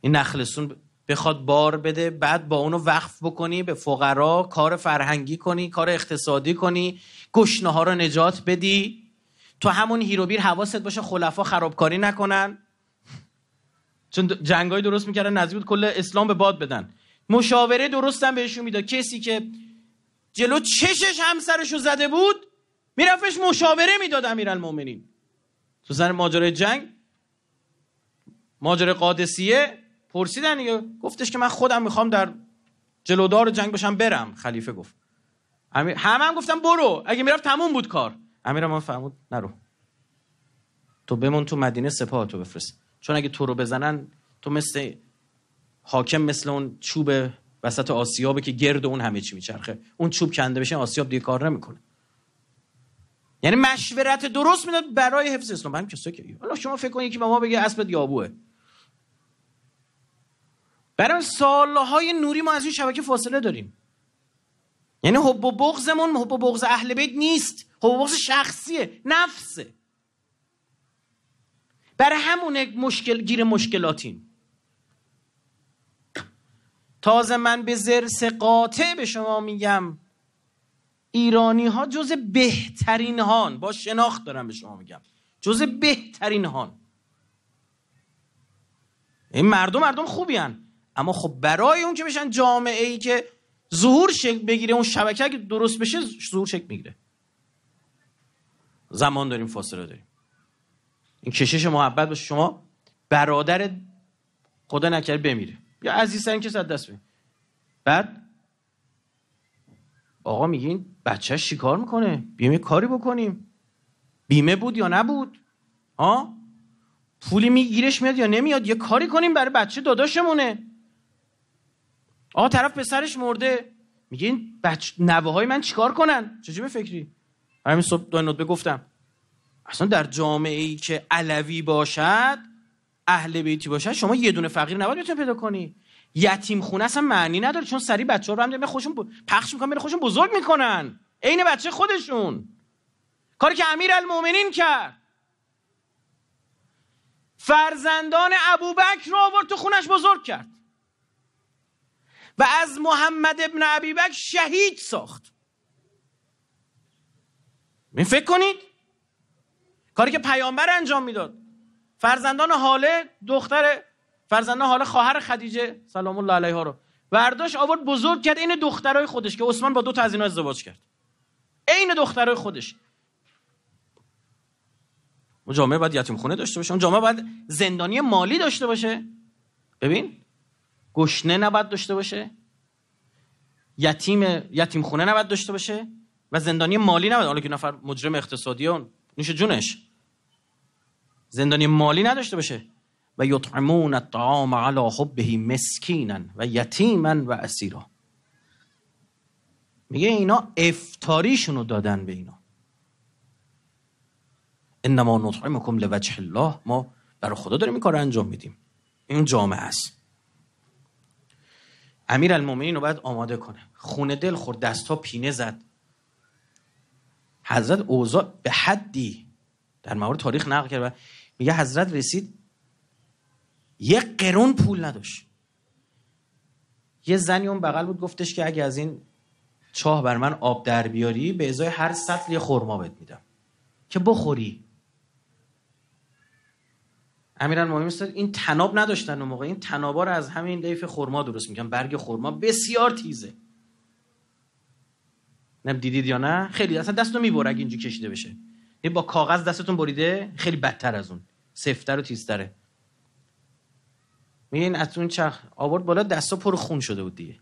این نخلسون بخواد بار بده بعد با اونو وقف بکنی به فقرا کار فرهنگی کنی کار اقتصادی کنی گشنه ها رو نجات بدی تو همون هیروبیر حواست باشه خلفا خرابکاری نکنن چون جنگای درست میکردن نزدیک بود کل اسلام به باد بدن مشاوره درست هم بهشون میداد کسی که جلو چشش همسرشو زده بود میرفتش مشاوره میداد امیرالمومنین تو سر ماجرای جنگ ماجر قادسیه پرسیدن یا گفتش که من خودم میخوام در جلودار جنگ باشم برم خلیفه گفت همه هم گفتم برو اگه میرفت تموم بود کار ما فرمود نرو تو بمون تو مدینه سپاه تو بفرست چون اگه تو رو بزنن تو مثل حاکم مثل اون چوب وسط آسیابه که گرد اون همه چی میچرخه اون چوب کنده بشه آسیاب دیگه کار نمیکنه یعنی مشورت درست میداد برای حفظ اسلام همین کسایی که حالا شما فکر کنید یکی به ما بگه اسب دیابوه برای سالهای نوری ما از این شبکه فاصله داریم یعنی حب و بغزمون حب و بغز اهل بیت نیست خب شخصیه نفسه برای همون مشکل گیر مشکلاتیم تازه من به زرس قاطع به شما میگم ایرانی ها جز بهترین هان با شناخت دارم به شما میگم جز بهترین هان این مردم مردم خوبی هن. اما خب برای اون که بشن جامعه ای که ظهور شکل بگیره اون شبکه اگه درست بشه ظهور شکل میگیره زمان داریم فاصله داریم این کشش محبت به شما برادر خدا نکرد بمیره یا عزیزترین کس از دست بمیره بعد آقا میگین بچه بچهش کار میکنه بیمه کاری بکنیم بیمه بود یا نبود ها پولی میگیرش میاد یا نمیاد یه کاری کنیم برای بچه داداشمونه آقا طرف پسرش مرده میگه بچه نوه های من چیکار کنن چجوری فکری همین صبح دو نوت گفتم اصلا در جامعه ای که علوی باشد اهل بیتی باشد شما یه دونه فقیر نباید بتونی پیدا کنی یتیم خونه اصلا معنی نداره چون سری بچه‌ها رو هم خوشون ب... پخش میکنن خوشون بزرگ میکنن عین بچه خودشون کاری که امیرالمومنین کرد فرزندان ابوبکر رو آورد تو خونش بزرگ کرد و از محمد ابن ابیبکر شهید ساخت می فکر کنید کاری که پیامبر انجام میداد فرزندان حاله دختر فرزندان حاله خواهر خدیجه سلام الله علیها رو برداشت آورد بزرگ کرد این دخترای خودش که عثمان با دو تا از اینا ازدواج کرد عین دخترای خودش اون جامعه باید یتیم خونه داشته باشه اون جامعه باید زندانی مالی داشته باشه ببین گشنه نباید داشته باشه یتیم یتیم خونه نباید داشته باشه و زندانی مالی نبود حالا که نفر مجرم اقتصادی و نوش جونش زندانی مالی نداشته باشه و یطعمون الطعام علی حبه مسکینا و یتیما و اسیرا میگه اینا افتاریشون رو دادن به اینا انما نطعمکم لوجه الله ما برای خدا داریم این کار انجام میدیم این جامعه است امیر المومنین رو باید آماده کنه خونه دل خورد دستا پینه زد حضرت اوضاع به حدی در مورد تاریخ نقل کرده میگه حضرت رسید یک قرون پول نداشت یه زنی اون بغل بود گفتش که اگه از این چاه بر من آب در بیاری به ازای هر سطل یه خورما بهت میدم که بخوری است این تناب نداشتن اون موقع این تنابار رو از همین لیف خورما درست میگم برگ خورما بسیار تیزه نم دیدید یا نه خیلی اصلا دستو میبره اگه اینجوری کشیده بشه یعنی با کاغذ دستتون بریده خیلی بدتر از اون سفتر و تیزتره میگه از اون چخ آورد بالا دستا پر خون شده بود دیگه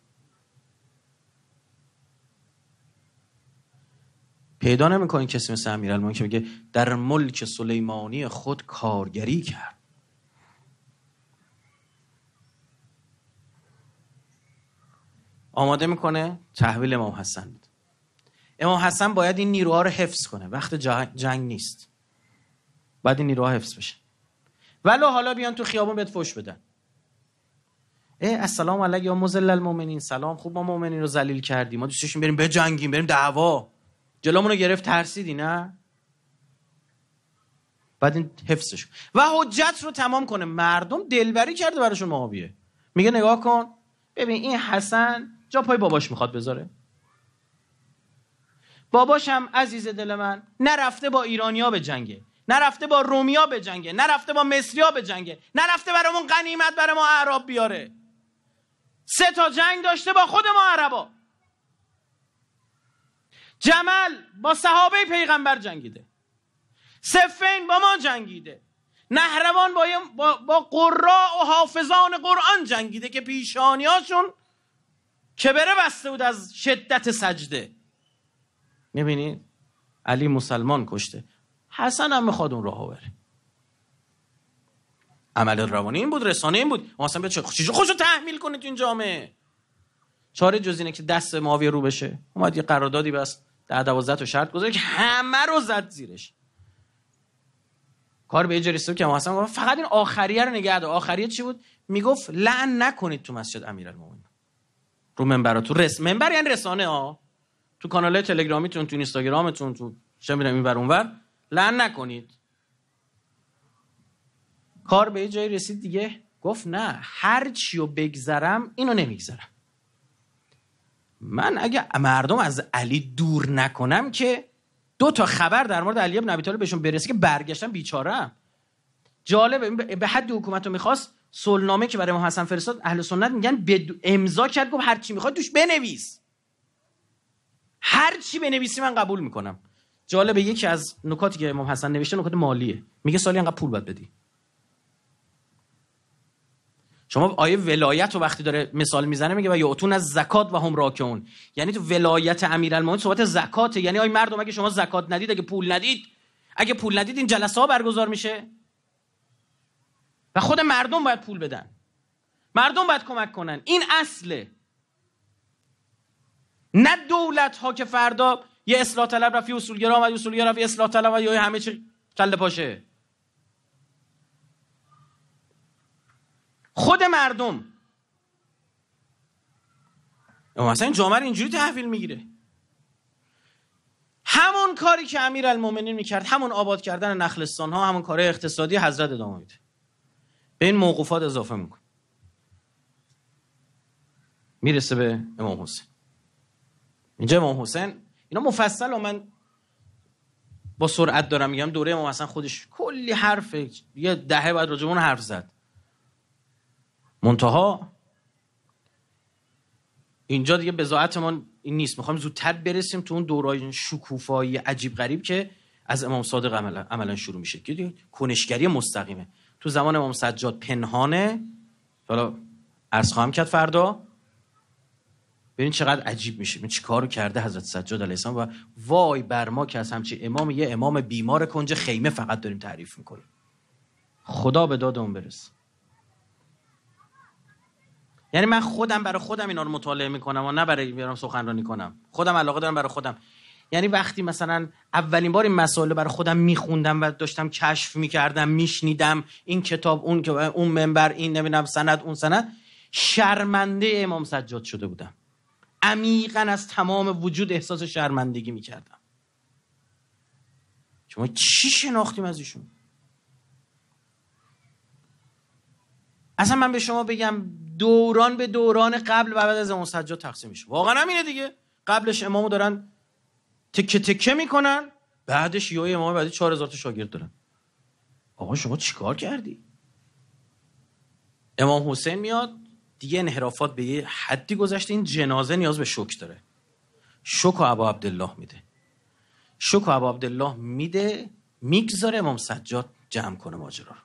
پیدا نمیکنه کسی مثل امیرالمومنین که میگه در ملک سلیمانی خود کارگری کرد آماده میکنه تحویل امام حسن امام حسن باید این نیروها رو حفظ کنه وقت جنگ نیست بعد این نیروها حفظ بشه ولو حالا بیان تو خیابون بهت فوش بدن ای السلام علیک یا مزل المؤمنین سلام خوب ما مؤمنین رو ذلیل کردیم ما دوستشون بریم بجنگیم بریم دعوا جلومون رو گرفت ترسیدی نه بعد این حفظش و حجت رو تمام کنه مردم دلبری کرده براشون معاویه میگه نگاه کن ببین این حسن جا پای باباش میخواد بذاره باباشم عزیز دل من نرفته با ایرانیا به جنگه نرفته با رومیا به جنگه نرفته با مصریا به جنگه نرفته برامون قنیمت برای ما عرب بیاره سه تا جنگ داشته با خود ما عربا جمل با صحابه پیغمبر جنگیده سفین با ما جنگیده نهروان با, با, قراء و حافظان قرآن جنگیده که پیشانیاشون کبره بسته بود از شدت سجده میبینید علی مسلمان کشته حسن هم میخواد اون راه بره عمل روانی این بود رسانه این بود اصلا به چه خوشو تحمیل کنید این جامعه چاره جز اینه که دست ماوی رو بشه اومد یه قراردادی بس در دوازده و شرط گذاشت که همه رو زد زیرش کار به جریستو که محسن فقط این آخریه رو نگه داره آخریه چی بود میگفت لعن نکنید تو مسجد امیرالمومنین رو منبر تو رس منبر یعنی رسانه ها تو کانال تلگرامیتون تو اینستاگرامتون تو چه میدونم این اونور لعن نکنید کار به یه جایی رسید دیگه گفت نه هر چی رو بگذرم اینو نمیگذرم من اگه مردم از علی دور نکنم که دو تا خبر در مورد علی ابن ابی طالب بهشون برسه که برگشتن بیچاره جالب به حد حکومت رو میخواست سلنامه که برای ما حسن فرستاد اهل سنت میگن امضا کرد گفت هر چی میخواد توش بنویس هر چی بنویسی من قبول میکنم جالبه یکی از نکاتی که امام حسن نوشته نکات مالیه میگه سالی انقدر پول باید بدی شما آیه ولایت رو وقتی داره مثال میزنه میگه و یعتون از زکات و هم راکعون یعنی تو ولایت امیرالمومنین صحبت زکات یعنی آیه مردم اگه شما زکات ندید اگه پول ندید اگه پول ندید این جلسه ها برگزار میشه و خود مردم باید پول بدن مردم باید کمک کنن این اصله نه دولت ها که فردا یه اصلاح طلب رفت یه اصولگرا آمد اصولگرا رفی یه اصلاح طلب یا همه چی کله پاشه خود مردم امام این جامعه اینجوری تحویل میگیره همون کاری که امیر المومنین میکرد همون آباد کردن نخلستان ها همون کار اقتصادی حضرت ادامه میده به این موقوفات اضافه میکن میرسه به امام حسین اینجا امام حسین اینا مفصل و من با سرعت دارم میگم دوره امام حسن خودش کلی حرف یه دهه بعد راجبون حرف زد منتها اینجا دیگه بزاعت ما این نیست میخوام زودتر برسیم تو اون دورای شکوفایی عجیب غریب که از امام صادق عملا, عملا شروع میشه که کنشگری مستقیمه تو زمان امام سجاد پنهانه حالا از خواهم کرد فردا ببین چقدر عجیب میشه چی کارو کرده حضرت سجاد علیه السلام و وای بر ما که از همچی امام یه امام بیمار کنج خیمه فقط داریم تعریف میکنیم خدا به داد اون برس یعنی من خودم برای خودم اینا رو مطالعه میکنم و نه برای بیارم سخنرانی کنم خودم علاقه دارم برای خودم یعنی وقتی مثلا اولین بار این مسئله برای خودم میخوندم و داشتم کشف میکردم میشنیدم این کتاب اون که اون منبر این نمیدونم سند اون سند شرمنده امام سجاد شده بودم عمیقا از تمام وجود احساس شرمندگی میکردم شما چی شناختیم از ایشون اصلا من به شما بگم دوران به دوران قبل و بعد از امام سجاد تقسیم میشه واقعا همینه دیگه قبلش امامو دارن تکه تکه میکنن بعدش یا امام بعدی هزار تا شاگرد دارن آقا شما چیکار کردی امام حسین میاد دیگه انحرافات به یه حدی گذشته این جنازه نیاز به شوک داره شوک و ابا عبدالله میده شوک و ابا عبدالله میده میگذاره امام سجاد جمع کنه ماجرا رو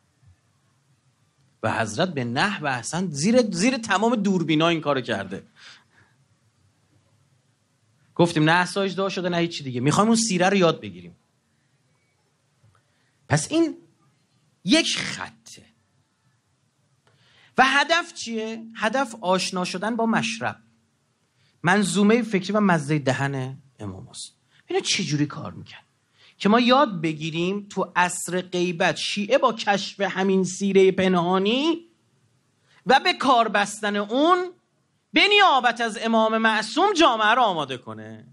و حضرت به نه و حسن زیر, زیر تمام دوربینا این کارو کرده گفتیم نه ساجده شده نه هیچی دیگه میخوایم اون سیره رو یاد بگیریم پس این یک خط و هدف چیه؟ هدف آشنا شدن با مشرب منظومه فکری و مزه دهن امام است اینا چجوری کار میکن؟ که ما یاد بگیریم تو عصر غیبت شیعه با کشف همین سیره پنهانی و به کار بستن اون به نیابت از امام معصوم جامعه را آماده کنه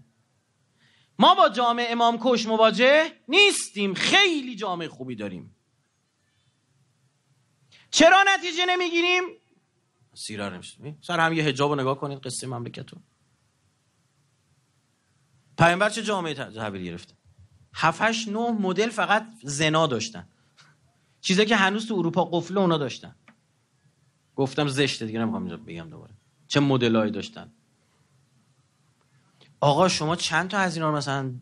ما با جامعه امام کش مواجه نیستیم خیلی جامعه خوبی داریم چرا نتیجه نمیگیریم سیرا نمیشه سر هم یه حجاب نگاه کنید قصه مملکتو پیامبر چه جامعه تحویل گرفته 7 8 9 مدل فقط زنا داشتن چیزی که هنوز تو اروپا قفله اونا داشتن گفتم زشته دیگه نمیخوام اینجا بگم دوباره چه مدلایی داشتن آقا شما چند تا از اینا مثلا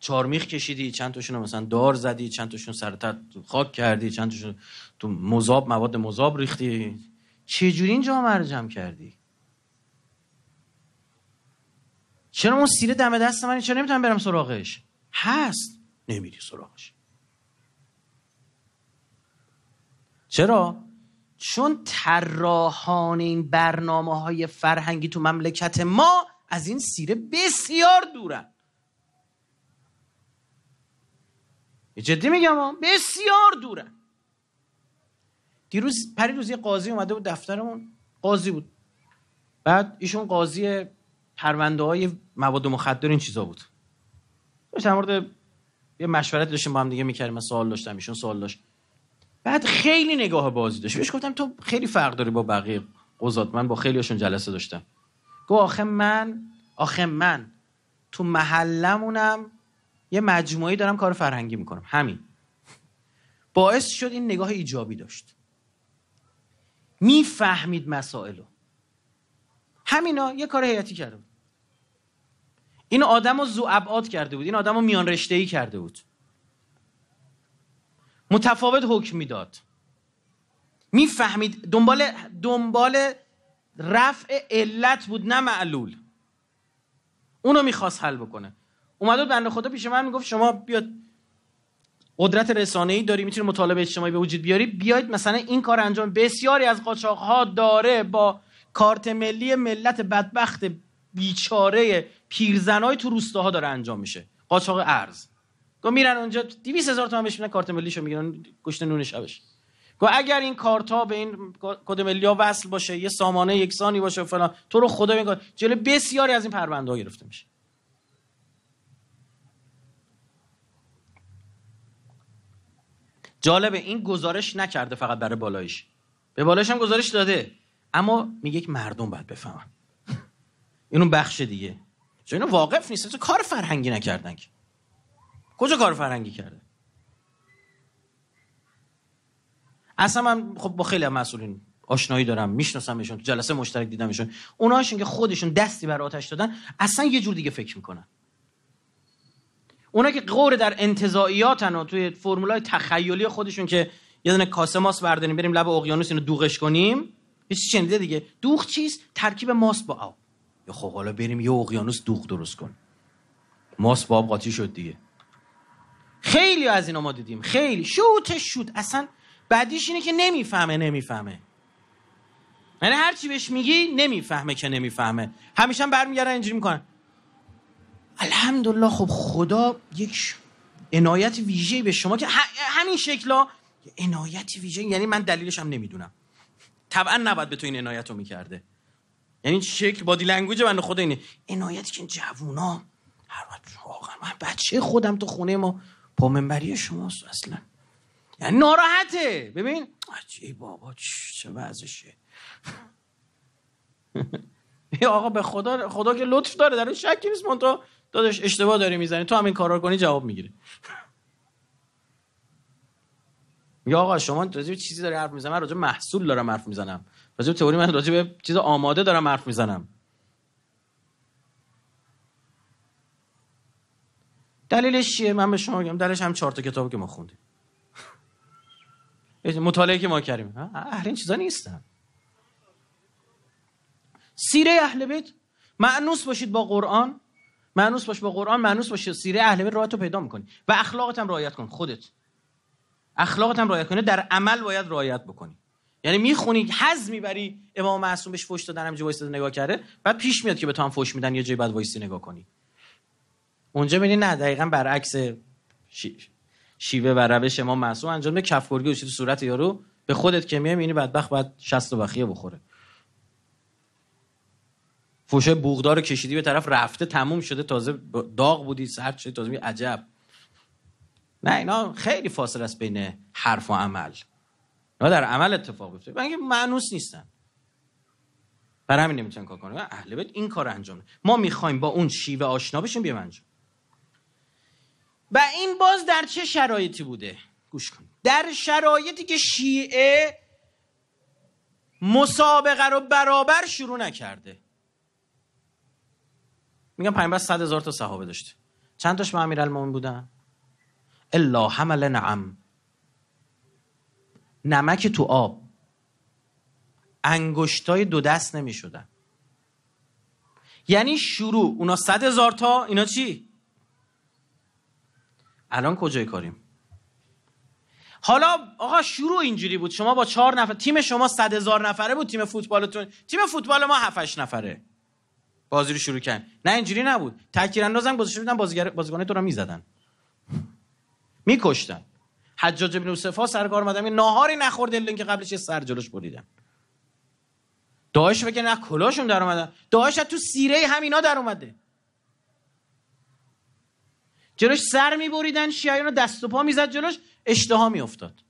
چارمیخ کشیدی چند تاشون مثلا دار زدی چند تاشون خاک کردی چند تاشون تو مذاب مواد مذاب ریختی چه جوری این جامعه کردی چرا اون سیره دم دست من چرا نمیتونم برم سراغش هست نمیری سراغش چرا چون طراحان این برنامه های فرهنگی تو مملکت ما از این سیره بسیار دورن جدی میگم بسیار دوره دیروز روز یه قاضی اومده بود دفترمون قاضی بود بعد ایشون قاضی پرونده های مواد مخدر این چیزا بود در مورد یه مشورت داشتیم با هم دیگه میکردیم سوال داشتم ایشون سوال داشت بعد خیلی نگاه بازی داشت بهش گفتم تو خیلی فرق داری با بقیه قضات من با خیلیشون جلسه داشتم گفت آخه من آخه من تو محلمونم یه مجموعی دارم کار فرهنگی میکنم همین باعث شد این نگاه ایجابی داشت میفهمید مسائلو همینا یه کار حیاتی کرده بود این آدم رو ابعاد کرده بود این آدم رو میان ای کرده بود متفاوت حکم میداد میفهمید دنبال دنبال رفع علت بود نه معلول اونو میخواست حل بکنه اومد بود بنده خدا پیش من میگفت شما بیاد قدرت رسانه ای داری میتونی مطالبه اجتماعی به وجود بیاری بیاید مثلا این کار انجام بسیاری از قاچاق ها داره با کارت ملی ملت بدبخت بیچاره پیرزنای تو روستاها داره انجام میشه قاچاق ارز گفت میرن اونجا 200 هزار تومن بهش میدن کارت ملیشو میگیرن گوشت نون شبش گو اگر این کارت ها به این کد ملی ها وصل باشه یه سامانه یکسانی باشه فلان تو رو خدا میگه جلو بسیاری از این پرونده ها گرفته میشه جالبه این گزارش نکرده فقط برای بالایش به بالایش هم گزارش داده اما میگه که مردم باید بفهمن <laughs> اینو بخش دیگه چون اینو واقف نیست تو کار فرهنگی نکردن که کجا کار فرهنگی کرده اصلا من خب با خیلی مسئولین آشنایی دارم میشناسمشون تو جلسه مشترک دیدمشون اوناشون که خودشون دستی بر آتش دادن اصلا یه جور دیگه فکر میکنن اونا که قور در انتظائیاتن و توی فرمولای تخیلی خودشون که یه دونه کاسه ماس برداریم بریم لب اقیانوس اینو دوغش کنیم هیچ چیز دیگه دوغ چیست ترکیب ماس با آب یا خب حالا بریم یه اقیانوس دوغ درست کن ماس با آب قاطی شد دیگه خیلی از اینا ما دیدیم خیلی شوت شوت اصلا بعدیش اینه که نمیفهمه نمیفهمه یعنی هر چی بهش میگی نمیفهمه که نمیفهمه همیشه برمیگردن اینجوری میکنن الحمدلله خب خدا یک عنایت ویژه‌ای به شما که همین شکلا عنایت ویژه یعنی من دلیلش هم نمیدونم طبعا نباید به تو این عنایتو رو میکرده یعنی شکل بادی لنگویج بنده خدا اینه عنایتی که جوونا هر وقت واقعا من بچه خودم تو خونه ما منبری شماست اصلا یعنی ناراحته ببین آجی بابا چه وضعشه <laughs> آقا به خدا خدا که لطف داره در شکی نیست من داداش اشتباه داری میزنی تو همین کارا کنی جواب میگیری یا آقا شما راجع چیزی داری حرف میزنی من راجع محصول دارم حرف میزنم راجع تئوری من راجع به چیز آماده دارم حرف میزنم دلیلش چیه من به شما میگم دلش هم چهار تا کتاب که ما خوندیم <laughs> مطالعه که ما کردیم اهل این چیزا نیستن سیره اهل بیت معنوس باشید با قرآن معنوس باش با قرآن معنوس باش سیره اهل بیت رو پیدا میکنی و اخلاقت هم رعایت کن خودت اخلاقت هم رعایت کنه در عمل باید رعایت بکنی یعنی میخونی حظ میبری امام معصوم بهش فوش دادن همینجوری وایس نگاه کرده بعد پیش میاد که به تو هم فوش میدن یه جای بعد وایسی نگاه کنی اونجا ببینید نه دقیقا برعکس شی... شیوه و روش امام معصوم انجام کفگرگی و تو صورت یارو به خودت که میای میبینی بدبخت بعد و بخیه بخوره فوشه بوغدار کشیدی به طرف رفته تموم شده تازه داغ بودی سرد شده تازه عجب نه اینا خیلی فاصله است بین حرف و عمل نه در عمل اتفاق افتاده من معنوس نیستن برای همین نمیتونن کار کنن اهل بیت این کار انجام ده. ما میخوایم با اون شیوه آشنا بشیم بیام انجام و این باز در چه شرایطی بوده گوش کن در شرایطی که شیعه مسابقه رو برابر شروع نکرده میگم پیامبر صد هزار تا صحابه داشت چند تاش امیرالمومنین بودن الا حمل نعم نمک تو آب انگشتای دو دست نمی شدن یعنی شروع اونا صد هزار تا اینا چی؟ الان کجای کاریم؟ حالا آقا شروع اینجوری بود شما با چهار نفر تیم شما صد هزار نفره بود تیم فوتبالتون تیم فوتبال ما هفتش نفره بازی رو شروع کردن نه اینجوری نبود تکیر اندازم گذاشته بودن بازیگر بازیکن تو رو میزدن میکشتن حجاج بن یوسفا سر کار اومدم ناهاری نخورد که قبلش یه سر جلوش بریدن داعش بگه نه کلاشون در اومدن داعش تو سیره همینا در اومده جلوش سر میبریدن شیعیان رو دست و پا میزد جلوش اشتها میافتاد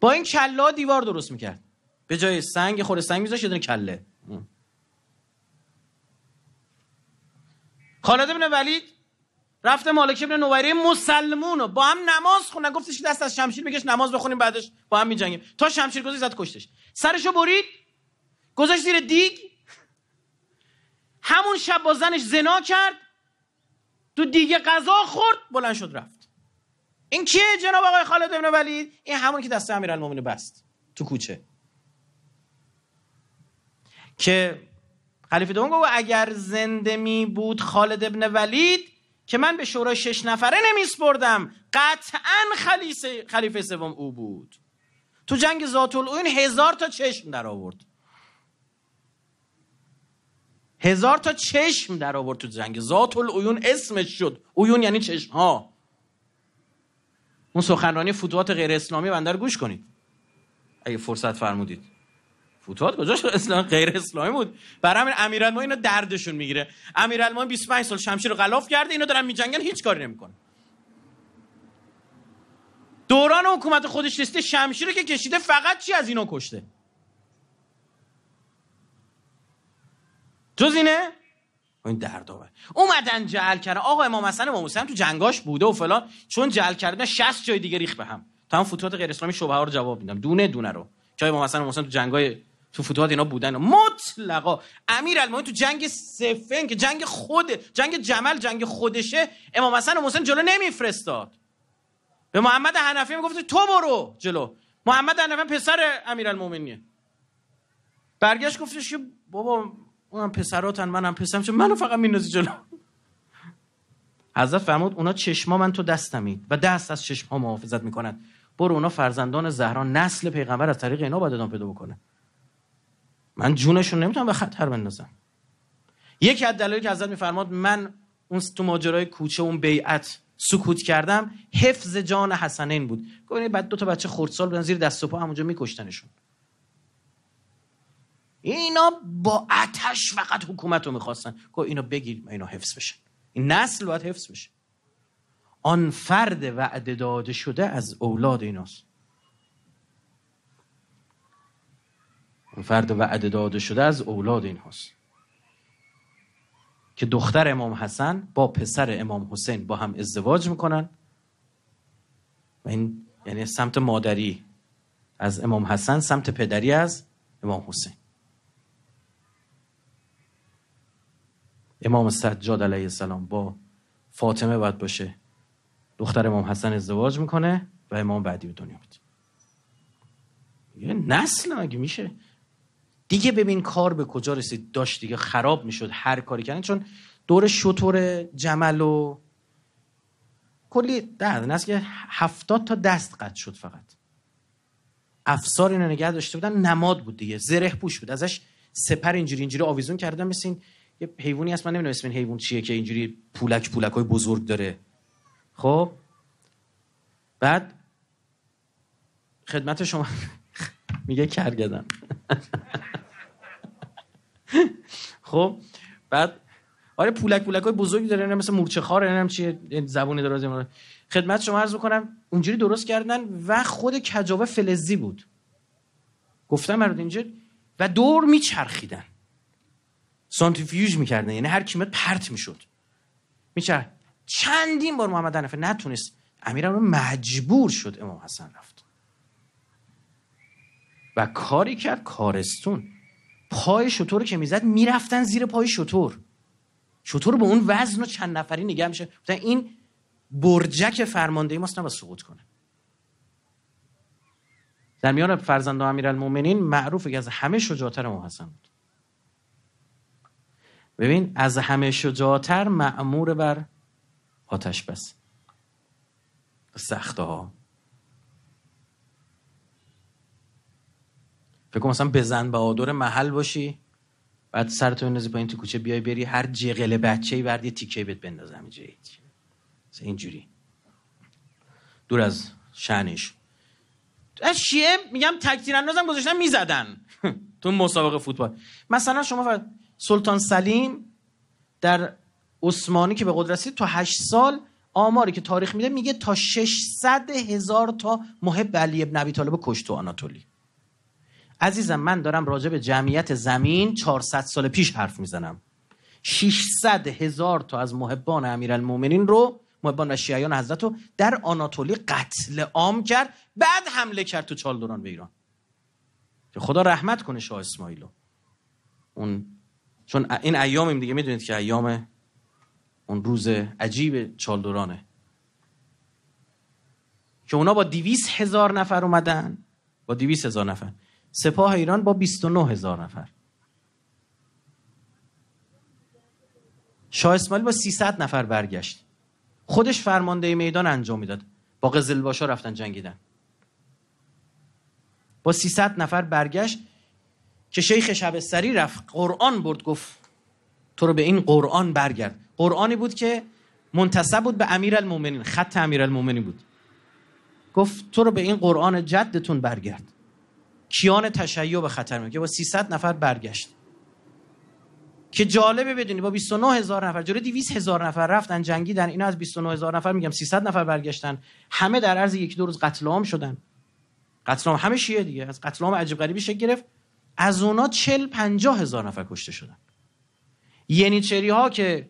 با این کله دیوار درست میکرد به جای سنگ خور سنگ میذاشت کله خالد ابن ولید رفته مالک ابن مسلمون با هم نماز خوندن گفتش دست از شمشیر بکش نماز بخونیم بعدش با هم میجنگیم تا شمشیر گذاشت زد کشتش سرشو برید گذاشت زیر دیگ همون شب با زنش زنا کرد تو دیگه غذا خورد بلند شد رفت این کیه جناب آقای خالد ابن ولید این همون که دست امیرالمومنین بست تو کوچه که خلیفه دوم گفت اگر زنده می بود خالد ابن ولید که من به شورای شش نفره سپردم قطعا خلیفه سوم او بود تو جنگ ذات این هزار تا چشم در آورد هزار تا چشم در آورد تو جنگ ذات العیون اسمش شد اویون یعنی چشم ها اون سخنرانی فتوات غیر اسلامی بندر گوش کنید اگه فرصت فرمودید فوتوات کجا اسلام غیر اسلامی بود برای همین امیرالمومنین اینو دردشون میگیره امیرالمومنین 25 سال شمشیر رو غلاف کرده اینو دارن میجنگن هیچ کاری نمیکنه دوران حکومت خودش نیسته شمشیر رو که کشیده فقط چی از اینو کشته جز اینه این درد آور اومدن جعل کردن آقا امام حسن امام حسین تو جنگاش بوده و فلان چون جعل کردن 60 جای دیگه ریخ به هم تا هم غیر اسلامی شبهه رو جواب میدم دونه دونه رو که امام حسن امام حسین تو جنگای تو فوتوات اینا بودن مطلقا المومن تو جنگ سفن که جنگ خود جنگ جمل جنگ خودشه امام حسن و حسین جلو نمیفرستاد به محمد حنفی میگفت تو برو جلو محمد حنفی پسر المومنیه برگشت گفتش که بابا اونم پسراتن منم پسرم چون منو فقط میندازی جلو حضرت فرمود اونا چشما من تو دستمید و دست از چشما محافظت میکنن برو اونا فرزندان زهران نسل پیغمبر از طریق اینا باید پیدا بکنه من جونشون نمیتونم به خطر بندازم یکی از دلایلی که حضرت میفرماد من اون تو ماجرای کوچه اون بیعت سکوت کردم حفظ جان حسنین بود گفتین بعد دو تا بچه خردسال بودن زیر دست و پا همونجا میکشتنشون اینا با آتش فقط حکومت رو میخواستن گفت اینو بگیر اینا حفظ بشه این نسل باید حفظ بشه آن فرد وعده داده شده از اولاد ایناست فرد و داده شده از اولاد این هاست که دختر امام حسن با پسر امام حسین با هم ازدواج میکنن و این یعنی سمت مادری از امام حسن سمت پدری از امام حسین امام سجاد علیه السلام با فاطمه باید باشه دختر امام حسن ازدواج میکنه و امام بعدی به دنیا میده یه نسل اگه میشه دیگه ببین کار به کجا رسید داشت دیگه خراب میشد هر کاری کردن چون دور شطور جمل و کلی درد است که هفتاد تا دست قد شد فقط افسار اینا نگه داشته بودن نماد بود دیگه زره پوش بود ازش سپر اینجوری اینجوری آویزون کردن مثل این یه حیوانی هست من نمیدونم اسم این حیوان چیه که اینجوری پولک پولک های بزرگ داره خب بعد خدمت شما میگه کرگدن خب بعد آره پولک پولک های بزرگی داره مثل مورچه خار هم چیه زبونی دراز خدمت شما عرض بکنم اونجوری درست کردن و خود کجاوه فلزی بود گفتم مرد اینجا و دور میچرخیدن سانتریفیوژ میکردن یعنی هر کیمت پرت میشد میچرخ چندین بار محمد حنفه نتونست امیرم رو مجبور شد امام حسن رفت و کاری کرد کارستون پای شطور که میزد میرفتن زیر پای شطور شطور به اون وزن و چند نفری نگه میشه این برجک فرماندهی ماست نباید سقوط کنه در میان فرزند امیرالمومنین معروف که از همه شجاعتر ما حسن بود ببین از همه شجاعتر معمور بر آتش بس سخته ها بگو مثلا بزن آدور محل باشی بعد سرتو بندازی پایین تو کوچه بیای بری هر جقل بچه‌ای برد یه تیکه بهت بندازم اینجا اینجوری دور از شنش از شیعه میگم تکتیر اندازم گذاشتن میزدن <laughs> تو مسابقه فوتبال مثلا شما فرد سلطان سلیم در عثمانی که به قدرت تو تا 8 سال آماری که تاریخ میده میگه تا 600 هزار تا محب علی ابن ابی طالب کشت آناتولی عزیزم من دارم راجع به جمعیت زمین 400 سال پیش حرف میزنم 600 هزار تا از محبان امیرالمومنین رو محبان و شیعیان حضرت رو در آناتولی قتل عام کرد بعد حمله کرد تو چالدوران به ایران خدا رحمت کنه شاه اسماعیلو اون چون این ایامیم دیگه میدونید که ایام اون روز عجیب چالدورانه که اونا با دیویس هزار نفر اومدن با دیویس هزار نفر سپاه ایران با 29 هزار نفر شاه اسماعیل با 300 نفر برگشت خودش فرمانده میدان انجام میداد با قزلباشا رفتن جنگیدن با 300 نفر برگشت که شیخ سری رفت قرآن برد گفت تو رو به این قرآن برگرد قرآنی بود که منتصب بود به امیر المومنین خط امیر المومنین بود گفت تو رو به این قرآن جدتون برگرد کیان تشیع به خطر میفته که با 300 نفر برگشت که جالبه بدونی با 29 هزار نفر جلو 200 هزار نفر رفتن جنگیدن اینا از 29 هزار نفر میگم 300 نفر برگشتن همه در عرض یکی دو روز قتل عام شدن قتل عام همه شیعه دیگه از قتل عام عجب غریبی شکل گرفت از اونا 40 50 هزار نفر کشته شدن ینیچری ها که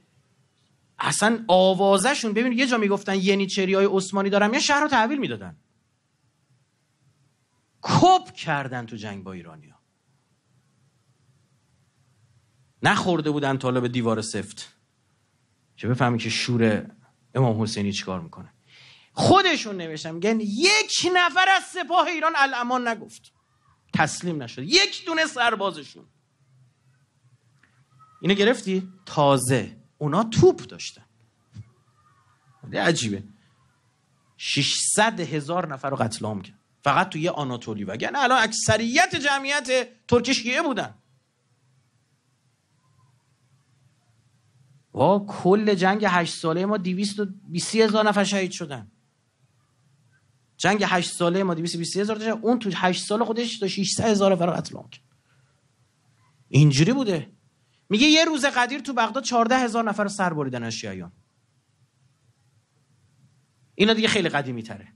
اصلا آوازشون ببین یه جا میگفتن ینیچری های عثمانی دارن یه شهر رو تحویل میدادن کپ کردن تو جنگ با ایرانیا نخورده بودن طالب دیوار سفت که بفهمی که شور امام حسینی چیکار میکنه خودشون نوشتم میگن یک نفر از سپاه ایران الامان نگفت تسلیم نشد یک دونه سربازشون اینو گرفتی تازه اونا توپ داشتن عجیبه 600 هزار نفر رو قتل عام کرد فقط تو یه آناتولی وگرنه الان اکثریت جمعیت ترکیشیه بودن و کل جنگ 8 ساله ما دیوستو هزار نفر شهید شدن جنگ 8 ساله ما دیوستو 20 اون تو 8 سال خودش تو 600000 فرقت لونک. اینجوری بوده. میگه یه روز قدری تو بغداد 40000 نفر سر بردند اشیایان. این دیگه خیلی قدیمی تره.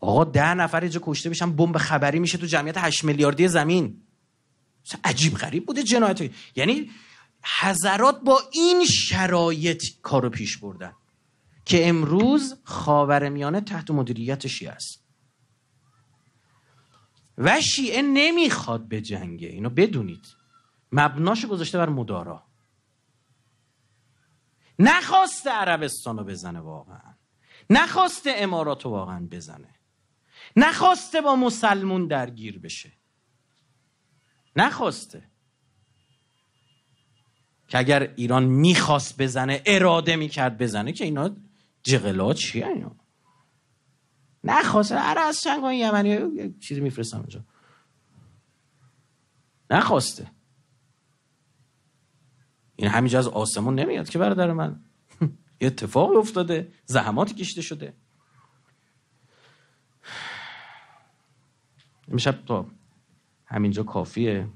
آقا ده نفر اینجا کشته بشن بمب خبری میشه تو جمعیت 8 میلیاردی زمین عجیب غریب بوده جنایت یعنی حضرات با این شرایط کارو پیش بردن که امروز خاورمیانه تحت مدیریت شیعه است و شیعه نمیخواد به جنگه اینو بدونید مبناش گذاشته بر مدارا نخواست عربستانو بزنه واقعا نخواست اماراتو واقعا بزنه نخواسته با مسلمون درگیر بشه نخواسته که اگر ایران میخواست بزنه اراده میکرد بزنه که اینا جغلا چی اینا نخواسته اره از یمنی چیزی میفرستم اونجا نخواسته این همینجا از آسمون نمیاد که برادر من <laughs> یه اتفاقی افتاده زحماتی کشیده شده امشب تا همینجا کافیه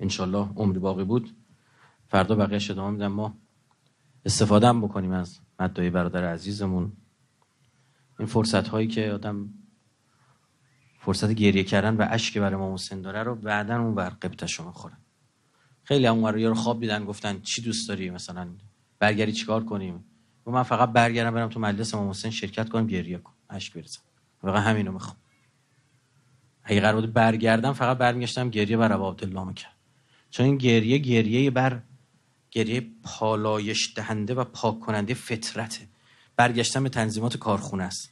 انشالله عمری باقی بود فردا شده شدام میدم ما استفاده بکنیم از مدعای برادر عزیزمون این فرصت هایی که آدم فرصت گریه کردن و اشک برای ما حسین داره رو بعدا اون بر قبطه شما خیلی هم اون رو خواب بیدن گفتن چی دوست داری مثلا برگری چیکار کنیم و من فقط برگردم برم تو مجلس ما حسین شرکت کنم گریه کنم اشک بریزم واقعا همینو میخوام اگه قرار بود برگردم فقط برمیگشتم گریه بر ابا عبدالله چون این گریه گریه بر گریه پالایش دهنده و پاک کننده فطرته برگشتن به تنظیمات کارخونه است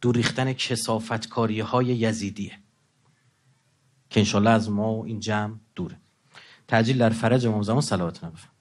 دور ریختن کسافتکاری های یزیدیه که انشالله از ما و این جمع دوره تجیل در فرج امام زمان صلوات نبفر